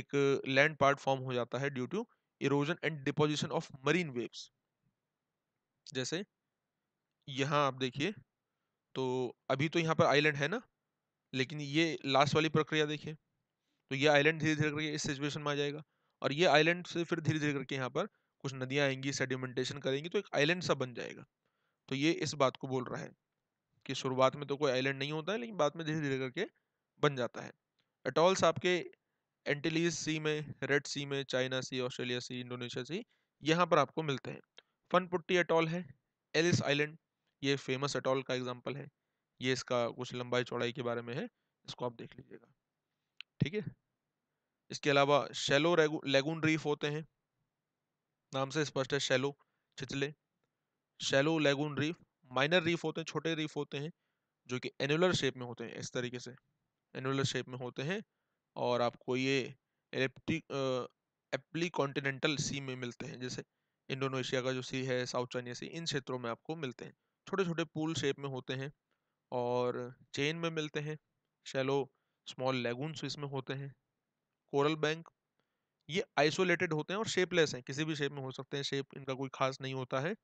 एक लैंड पार्ट फॉर्म हो जाता है due to erosion and deposition of marine waves जैसे यहाँ आप देखिए तो अभी तो यहाँ पर आइलैंड है ना लेकिन ये लास्ट वाली प्रक्रिया देखिए तो ये आइलैंड धीरे धीरे करके इस सिचुएशन में आ जाएगा और ये आइलैंड से फिर धीरे धीरे करके यहाँ पर कुछ नदियाँ आएंगी सेडिमेंटेशन करेंगी तो एक आइलैंड सा बन जाएगा तो ये इस बात को बोल रहा है कि शुरुआत में तो कोई आइलैंड नहीं होता है लेकिन बाद में धीरे धीरे करके बन जाता है एटॉल्स आपके एंटिलीज सी में रेड सी में China Sea Australia Sea Indonesia Sea यहाँ पर आपको मिलते हैं फन पुट्टी एटॉल है एलिस आइलैंड ये फेमस एटॉल का एग्जाम्पल है ये इसका कुछ लंबाई चौड़ाई के बारे में है इसको आप देख लीजिएगा ठीक है इसके अलावा शेलो लेगून रीफ होते हैं नाम से स्पष्ट है शेलो छिचले shallow lagoon reef minor reef होते हैं छोटे रीफ होते हैं जो कि एनुलर शेप में होते हैं इस तरीके से एनुलर शेप में होते हैं और आपको ये एलेप्टिक एप्ली कॉन्टिनेंटल सी में मिलते हैं जैसे इंडोनेशिया का जो सी है साउथ चाइना सी इन क्षेत्रों में आपको मिलते हैं छोटे छोटे पूल शेप में होते हैं और चेन में मिलते हैं शेलो स्मॉल लेगून्स इसमें होते हैं कोरल बैंक ये आइसोलेटेड होते हैं और शेपलेस हैं किसी भी शेप में हो सकते हैं शेप इनका कोई खास नहीं होता है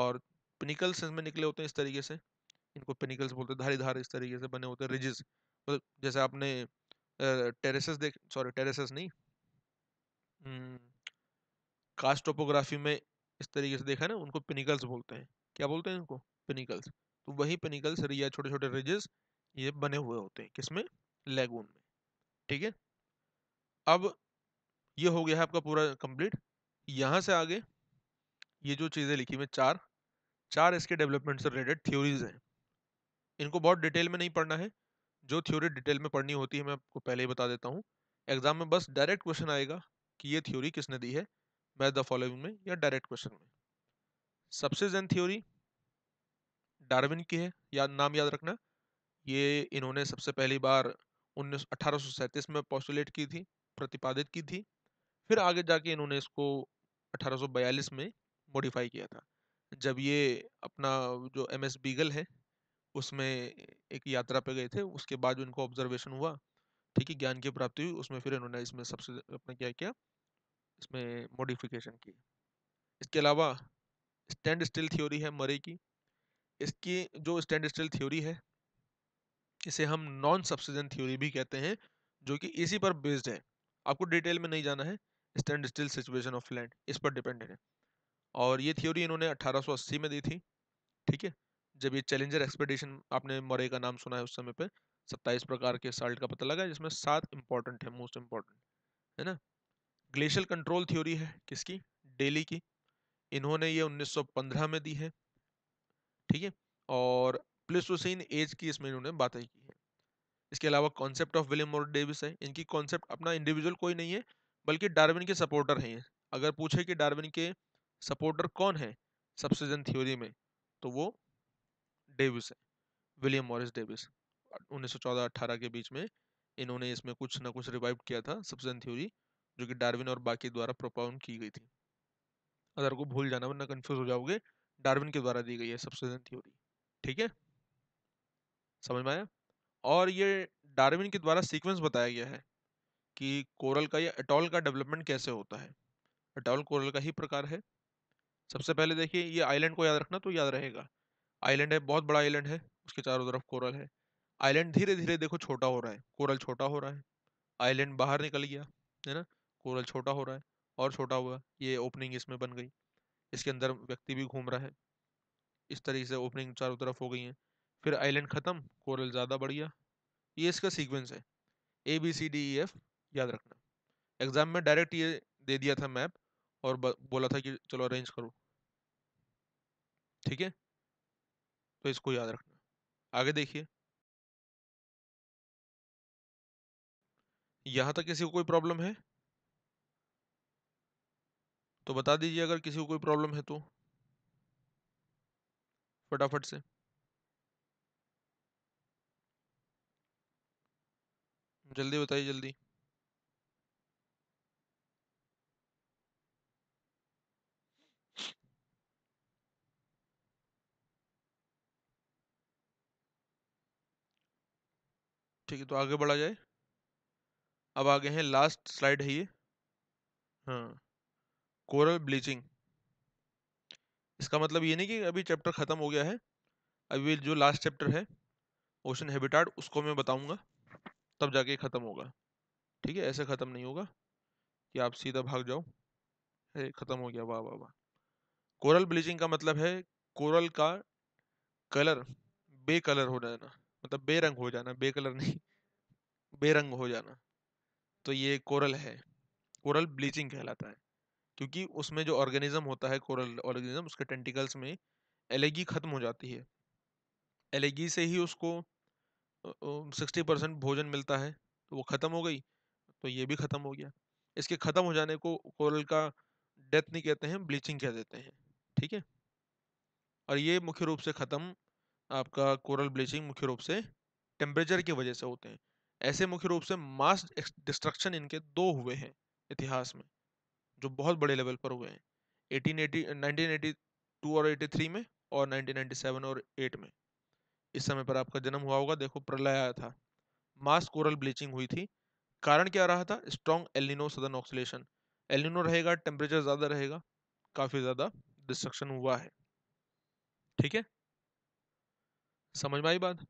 और पिनिकल्स इसमें निकले होते हैं इस तरीके से इनको पिनिकल्स बोलते हैं धारी धार इस तरीके से बने होते हैं रिजिस मतलब जैसे आपने टेरेसेस देख सॉरी टेरेसेस नहीं हम्म, कास्ट टोपोग्राफी में इस तरीके से देखा ना उनको पिनिकल्स बोलते हैं क्या बोलते हैं इनको पिनिकल्स तो वही पिनिकल्स या छोटे छोटे रिजेस ये बने हुए होते हैं किसमें लेगून में ठीक है अब ये हो गया है आपका पूरा कंप्लीट यहाँ से आगे ये जो चीज़ें लिखी हुई चार चार इसके डेवलपमेंट से रिलेटेड थ्योरीज हैं इनको बहुत डिटेल में नहीं पढ़ना है जो थ्योरी डिटेल में पढ़नी होती है मैं आपको पहले ही बता देता हूँ एग्जाम में बस डायरेक्ट क्वेश्चन आएगा कि ये थ्योरी किसने दी है मैथ द फॉलोइंग में या डायरेक्ट क्वेश्चन में सबसे जैन थ्योरी डार्विन की है याद नाम याद रखना ये इन्होंने सबसे पहली बार उन्नीस अठारह में पॉस्टुलेट की थी प्रतिपादित की थी फिर आगे जाके इन्होंने इसको 1842 में मॉडिफाई किया था जब ये अपना जो एम एस बीगल है उसमें एक यात्रा पे गए थे उसके बाद जो इनको ऑब्जर्वेशन हुआ ठीक है ज्ञान की प्राप्ति हुई उसमें फिर इन्होंने इसमें सबसे अपना क्या किया इसमें मॉडिफिकेशन की इसके अलावा स्टैंड स्टिल थ्योरी है मरे की इसकी जो स्टैंड स्टिल थ्योरी है इसे हम नॉन सब्सिजन थ्योरी भी कहते हैं जो कि इसी पर बेस्ड है आपको डिटेल में नहीं जाना है stand still situation of land इस पर डिपेंडेंट है और ये थ्योरी इन्होंने 1880 में दी थी ठीक है जब ये चैलेंजर एक्सपेडिशन आपने मोरे का नाम सुना है उस समय पर सत्ताईस प्रकार के साल्ट का पता लगा जिसमें सात इंपॉर्टेंट है मोस्ट इम्पॉर्टेंट है ना ग्लेशियल कंट्रोल थ्योरी है किसकी डेली की इन्होंने ये 1915 में दी है ठीक है और प्लेसोसिन एज की इसमें इन्होंने बातें की है इसके अलावा कॉन्सेप्ट ऑफ विलियम और डेविस है इनकी कॉन्सेप्ट अपना इंडिविजुअल कोई नहीं है बल्कि डार्विन के सपोर्टर हैं अगर पूछे कि डार्विन के सपोर्टर कौन है सब्सिजन थ्योरी में तो वो डेविस है विलियम मॉरिस डेविस 1914-18 के बीच में इन्होंने इसमें कुछ ना कुछ रिवाइव किया था सब्सिजन थ्योरी जो कि डार्विन और बाकी द्वारा प्रोपाउंड की गई थी अगर को भूल जाना वरना कन्फ्यूज हो जाओगे डार्विन के द्वारा दी गई है सब्सिजन थ्योरी ठीक है समझ में आया और ये डार्विन के द्वारा सीक्वेंस बताया गया है कि कोरल का या एटॉल का डेवलपमेंट कैसे होता है एटॉल कोरल का ही प्रकार है सबसे पहले देखिए ये आइलैंड को याद रखना तो याद रहेगा आइलैंड है बहुत बड़ा आइलैंड है उसके चारों तरफ कोरल है आइलैंड धीरे धीरे देखो छोटा हो रहा है कोरल छोटा हो रहा है आइलैंड बाहर निकल गया है ना कोरल छोटा हो रहा है और छोटा हुआ ये ओपनिंग इसमें बन गई इसके अंदर व्यक्ति भी घूम रहा है इस तरीके से ओपनिंग चारों तरफ हो गई है फिर आइलैंड ख़त्म कोरल ज़्यादा बढ़िया ये इसका सीक्वेंस है A B C D E F याद रखना एग्ज़ाम में डायरेक्ट ये दे दिया था मैप और बोला था कि चलो अरेंज करो ठीक है तो इसको याद रखना आगे देखिए यहाँ तक किसी को कोई प्रॉब्लम है तो बता दीजिए अगर किसी को कोई प्रॉब्लम है तो फटाफट से जल्दी बताइए जल्दी ठीक है तो आगे बढ़ा जाए अब आगे हैं लास्ट स्लाइड है ये हाँ कोरल ब्लीचिंग इसका मतलब ये नहीं कि अभी चैप्टर ख़त्म हो गया है अभी जो लास्ट चैप्टर है ओशन हैबिटाट उसको मैं बताऊंगा तब जाके ख़त्म होगा ठीक है ऐसे ख़त्म नहीं होगा कि आप सीधा भाग जाओ ख़त्म हो गया वाह वाह वाह कोरल ब्लीचिंग का मतलब है कोरल का कलर बे कलर हो जाना मतलब बेरंग हो जाना बे कलर नहीं बेरंग हो जाना तो ये कोरल है कोरल ब्लीचिंग कहलाता है क्योंकि उसमें जो ऑर्गेनिज्म होता है कोरल ऑर्गेनिज्म उसके टेंटिकल्स में एलेगी ख़त्म हो जाती है एलेगी से ही उसको सिक्सटी परसेंट भोजन मिलता है तो वो ख़त्म हो गई तो ये भी ख़त्म हो गया इसके ख़त्म हो जाने को कोरल का डेथ नहीं कहते हैं ब्लीचिंग कह देते हैं ठीक है और ये मुख्य रूप से ख़त्म आपका कोरल ब्लीचिंग मुख्य रूप से टेम्परेचर की वजह से होते हैं ऐसे मुख्य रूप से मास डिस्ट्रक्शन इनके दो हुए हैं इतिहास में जो बहुत बड़े लेवल पर हुए हैं eighteen eighty nineteen eighty two और एटी थ्री में और नाइनटीन सेवन और एट में इस समय पर आपका जन्म हुआ होगा देखो प्रलय आया था मास कोरल ब्लीचिंग हुई थी कारण क्या रहा था स्ट्रॉन्ग एलिनो सदन ऑक्सीलेशन एलिनो रहेगा टेम्परेचर ज़्यादा रहेगा काफ़ी ज़्यादा डिस्ट्रक्शन हुआ है ठीक है समझ में आई बात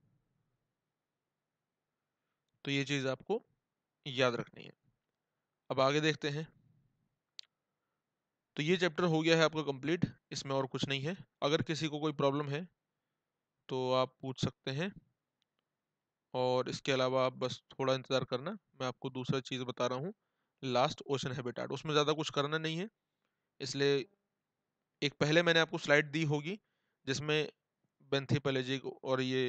तो ये चीज़ आपको याद रखनी है अब आगे देखते हैं तो ये चैप्टर हो गया है आपका कंप्लीट इसमें और कुछ नहीं है अगर किसी को कोई प्रॉब्लम है तो आप पूछ सकते हैं और इसके अलावा आप बस थोड़ा इंतज़ार करना मैं आपको दूसरा चीज़ बता रहा हूँ लास्ट ओशन हैबिटाट उसमें ज़्यादा कुछ करना नहीं है इसलिए एक पहले मैंने आपको स्लाइड दी होगी जिसमें बेंथीपेलेजिक और ये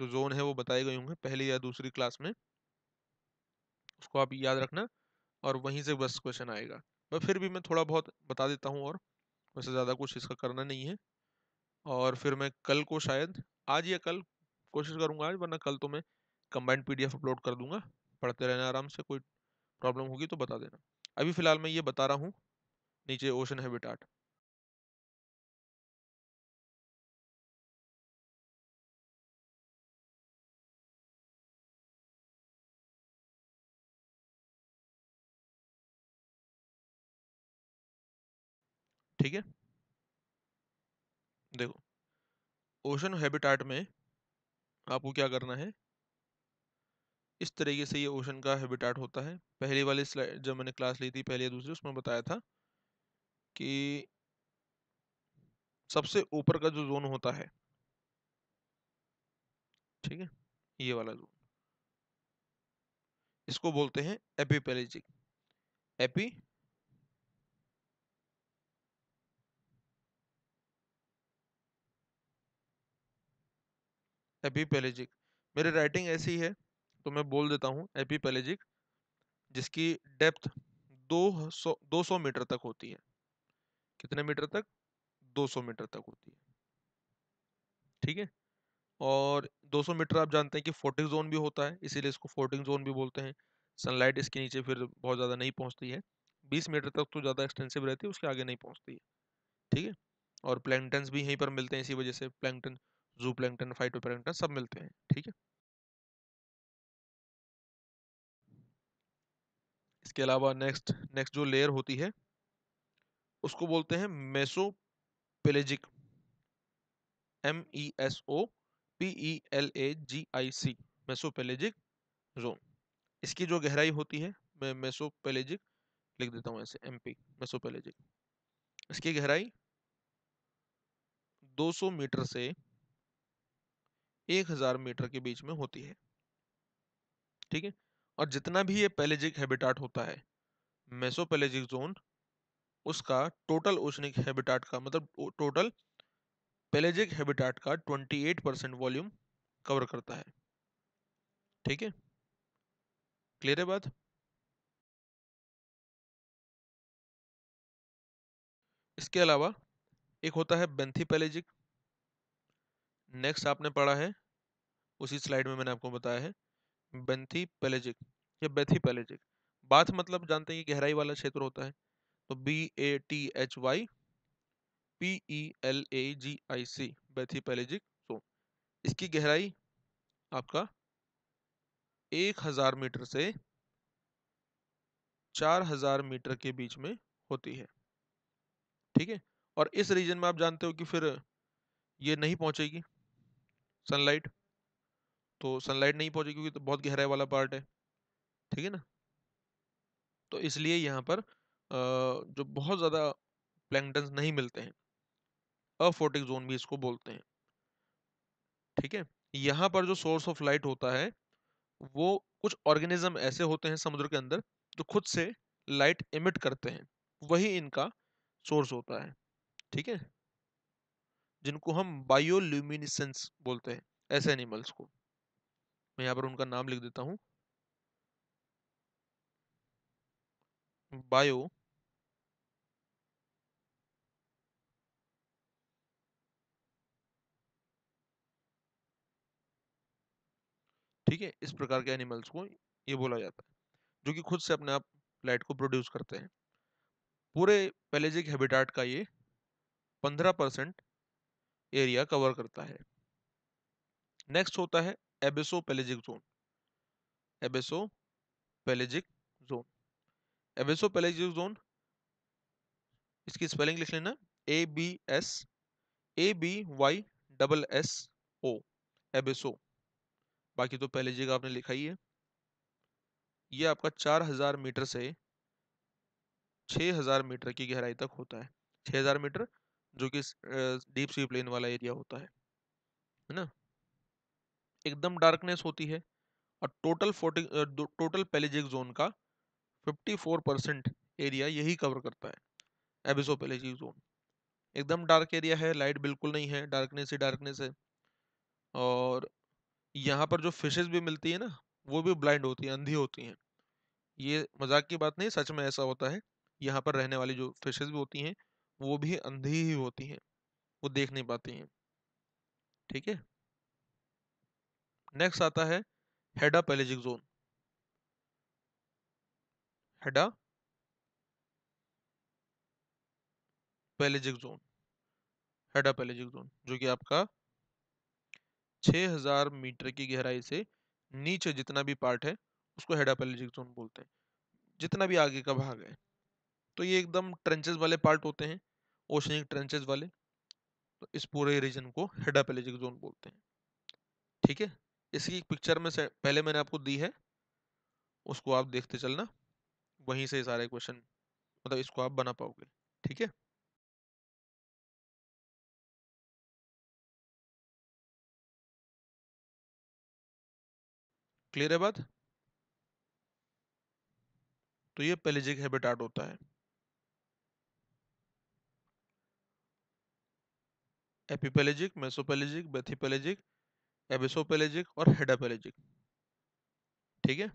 जो जोन है वो बताए गए होंगे पहली या दूसरी क्लास में उसको आप याद रखना और वहीं से बस क्वेश्चन आएगा मैं फिर भी मैं थोड़ा बहुत बता देता हूँ और वैसे ज़्यादा कुछ इसका करना नहीं है और फिर मैं कल को शायद आज या कल कोशिश करूँगा आज वरना कल तो मैं कंबाइंड पीडीएफ अपलोड कर दूंगा पढ़ते रहना आराम से कोई प्रॉब्लम होगी तो बता देना अभी फ़िलहाल मैं ये बता रहा हूँ नीचे ओशन हैबिटाट ठीक है देखो ओशन हैबिटाट में आपको क्या करना है इस तरीके से ये ओशन का हैबिटाट होता है पहली वाली स्लाइड जब मैंने क्लास ली थी पहले या दूसरी उसमें बताया था कि सबसे ऊपर का जो जोन होता है ठीक है ये वाला जोन इसको बोलते हैं एपीपेलिजिक एपी एपीपेलेजिक मेरी राइटिंग ऐसी है तो मैं बोल देता हूँ एपीपेलेजिक जिसकी डेप्थ 200 200 मीटर तक होती है कितने मीटर तक 200 मीटर तक होती है ठीक है और 200 मीटर आप जानते हैं कि फोर्टिंग जोन भी होता है इसीलिए इसको फोर्टिंग जोन भी बोलते हैं सनलाइट इसके नीचे फिर बहुत ज़्यादा नहीं पहुँचती है 20 मीटर तक तो ज़्यादा एक्सटेंसिव रहती है उसके आगे नहीं पहुँचती है ठीक है और प्लैंगटन्स भी यहीं पर मिलते हैं इसी वजह से प्लैंगटन जू प्लैंकटन फाइटोप्लैंकटन सब मिलते हैं ठीक है इसके अलावा नेक्स्ट नेक्स्ट जो लेयर होती है उसको बोलते हैं mesopelagic M E e S O P E e L A G I C mesopelagic zone इसकी जो गहराई होती है मैं मेसो पेलेजिक लिख देता हूँ ऐसे एम पी मेसो पेलेजिक इसकी गहराई 200 मीटर से एक हजार मीटर के बीच में होती है ठीक है और जितना भी ये पैलेजिक हैबिटाट होता है मेसोपैलेजिक जोन उसका टोटल ओशनिक हैबिटाट का मतलब टोटल पेलेजिक हैबिटाट का 28 परसेंट वॉल्यूम कवर करता है ठीक है क्लियर है बात इसके अलावा एक होता है बेंथी पेलेजिक नेक्स्ट आपने पढ़ा है उसी स्लाइड में मैंने आपको बताया है बेंथी पेलेजिक या बेथी पेलेजिक बाथ मतलब जानते हैं कि गहराई वाला क्षेत्र होता है तो B A T H Y P E L A G I C bathypelagic so इसकी गहराई आपका एक हजार मीटर से चार हजार मीटर के बीच में होती है ठीक है और इस रीजन में आप जानते हो कि फिर ये नहीं पहुंचेगी सनलाइट तो सनलाइट नहीं पहुंचेगी क्योंकि तो बहुत गहराई वाला पार्ट है ठीक है ना तो इसलिए यहाँ पर जो बहुत ज़्यादा प्लैंकटन्स नहीं मिलते हैं अफोटिक जोन भी इसको बोलते हैं ठीक है यहाँ पर जो सोर्स ऑफ लाइट होता है वो कुछ ऑर्गेनिज्म ऐसे होते हैं समुद्र के अंदर जो खुद से लाइट इमिट करते हैं वही इनका सोर्स होता है ठीक है जिनको हम बायोल्यूमिनिसेंस बोलते हैं ऐसे एनिमल्स को मैं यहाँ पर उनका नाम लिख देता हूँ बायो ठीक है इस प्रकार के एनिमल्स को ये बोला जाता है जो कि खुद से अपने आप लाइट को प्रोड्यूस करते हैं पूरे पेलेजिक हैबिटाट का ये पंद्रह परसेंट एरिया कवर करता है नेक्स्ट होता है abyssopelagic zone abyssopelagic zone abyssopelagic zone इसकी स्पेलिंग लिख लेना A B S A B Y double S O abysso बाकी तो पहले जगह आपने लिखा ही है ये आपका 4000 मीटर से 6000 मीटर की गहराई तक होता है 6000 मीटर जो कि डीप सी प्लेन वाला एरिया होता है है ना एकदम डार्कनेस होती है और total forty total pelagic zone का 54 परसेंट एरिया यही कवर करता है एबिसो पेलेजिक जोन एकदम डार्क एरिया है लाइट बिल्कुल नहीं है डार्कनेस ही डार्कनेस है और यहाँ पर जो फिशेज भी मिलती है ना वो भी ब्लाइंड होती है अंधी होती हैं ये मजाक की बात नहीं सच में ऐसा होता है यहाँ पर रहने वाली जो फिशेज भी होती हैं वो भी अंधी ही होती हैं वो देख नहीं पाती हैं ठीक है नेक्स्ट आता है hadopelagic zone hadopelagic zone hadopelagic zone जो कि आपका 6000 मीटर की गहराई से नीचे जितना भी पार्ट है उसको हेडा पैलेजिक जोन बोलते हैं जितना भी आगे का भाग है तो ये एकदम ट्रेंचेस वाले पार्ट होते हैं ओशनिक ट्रेंचेज वाले तो इस पूरे रीजन को हेडापेलेजिक जोन बोलते हैं ठीक है इसकी पिक्चर में से पहले मैंने आपको दी है उसको आप देखते चलना वहीं से सारे क्वेश्चन मतलब इसको आप बना पाओगे ठीक है क्लियर है बात तो ये पेलेजिक हैबिटाट होता है एपिपेलेजिक मेसोपेलेजिक बेथिपेलेजिक एबिसोपेलेजिक और हेडापेलेजिक ठीक है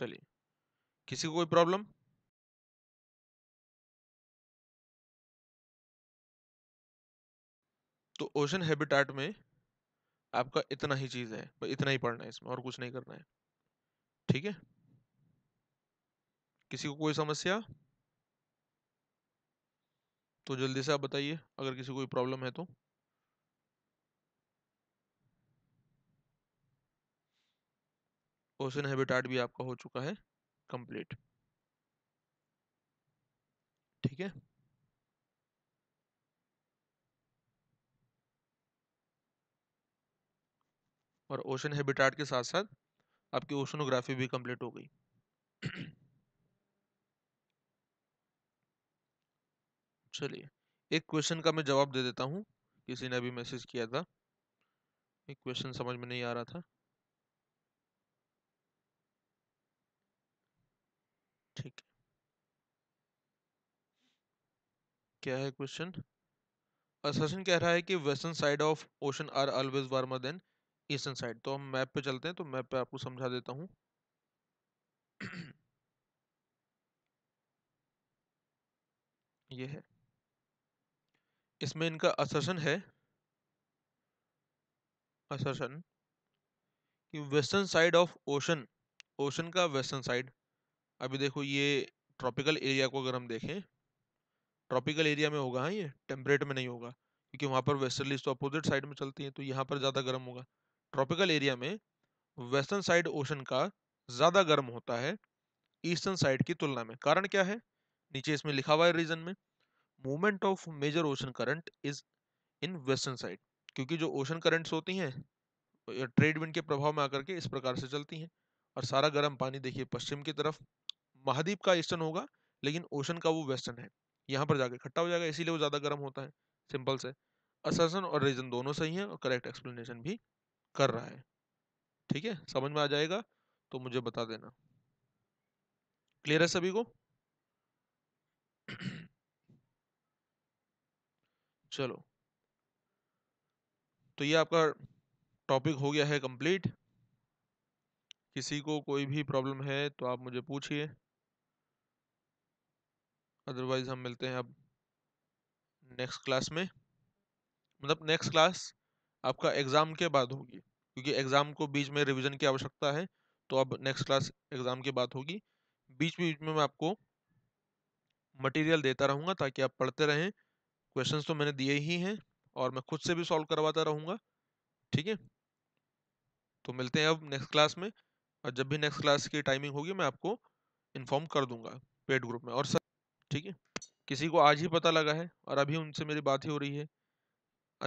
चलिए किसी को कोई प्रॉब्लम तो ओशन हैबिटाट में आपका इतना ही चीज है इतना ही पढ़ना है इसमें और कुछ नहीं करना है ठीक है किसी को कोई समस्या तो जल्दी से आप बताइए अगर किसी कोई प्रॉब्लम है तो ओशन हैबिटाट भी आपका हो चुका है कंप्लीट ठीक है और ओशन हैबिटाट के साथ साथ आपकी ओशनोग्राफी भी कंप्लीट हो गई चलिए एक क्वेश्चन का मैं जवाब दे देता हूँ किसी ने अभी मैसेज किया था एक क्वेश्चन समझ में नहीं आ रहा था ठीक क्या है क्वेश्चन असन कह रहा है कि western side of ocean are always warmer than eastern side तो हम मैप पे चलते हैं तो मैप पे आपको समझा देता हूँ ये है इसमें इनका असर्शन है असर्शन कि western side of ocean ocean का वेस्टर्न साइड अभी देखो ये ट्रॉपिकल एरिया को अगर हम देखें ट्रॉपिकल एरिया में होगा हाँ ये टेम्परेट में नहीं होगा क्योंकि वहाँ पर वेस्टर्ली तो अपोजिट साइड में चलती हैं तो यहाँ पर ज़्यादा गर्म होगा ट्रॉपिकल एरिया में वेस्टर्न साइड ओशन का ज़्यादा गर्म होता है ईस्टर्न साइड की तुलना में कारण क्या है नीचे इसमें लिखा हुआ है रीजन में movement of major ocean current is in western side क्योंकि जो ओशन करंट्स होती हैं ट्रेड विंड के प्रभाव में आकर के इस प्रकार से चलती हैं और सारा गर्म पानी देखिए पश्चिम की तरफ महाद्वीप का ईस्टर्न होगा लेकिन ओशन का वो वेस्टर्न है यहाँ पर जाके इकट्ठा हो जाएगा इसीलिए वो ज़्यादा गर्म होता है सिंपल से असर्सन और रीजन दोनों सही हैं और करेक्ट एक्सप्लेनेशन भी कर रहा है ठीक है समझ में आ जाएगा तो मुझे बता देना क्लियर है सभी को चलो तो ये आपका टॉपिक हो गया है कंप्लीट किसी को कोई भी प्रॉब्लम है तो आप मुझे पूछिए अदरवाइज हम मिलते हैं अब नेक्स्ट क्लास में मतलब नेक्स्ट क्लास आपका एग्ज़ाम के बाद होगी क्योंकि एग्ज़ाम को बीच में रिवीजन की आवश्यकता है तो अब नेक्स्ट क्लास एग्ज़ाम के बाद होगी बीच बीच में मैं आपको मटेरियल देता रहूँगा ताकि आप पढ़ते रहें क्वेश्चंस तो मैंने दिए ही हैं और मैं खुद से भी सॉल्व करवाता रहूँगा ठीक है तो मिलते हैं अब नेक्स्ट क्लास में और जब भी नेक्स्ट क्लास की टाइमिंग होगी मैं आपको इन्फॉर्म कर दूंगा पेड ग्रुप में और सर ठीक है किसी को आज ही पता लगा है और अभी उनसे मेरी बात ही हो रही है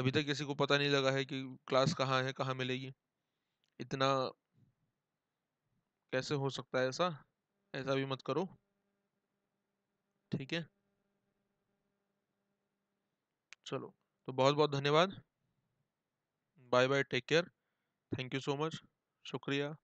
अभी तक किसी को पता नहीं लगा है कि क्लास कहाँ है कहाँ मिलेगी इतना कैसे हो सकता है ऐसा ऐसा भी मत करो ठीक है चलो तो बहुत बहुत धन्यवाद bye bye take care thank you so much शुक्रिया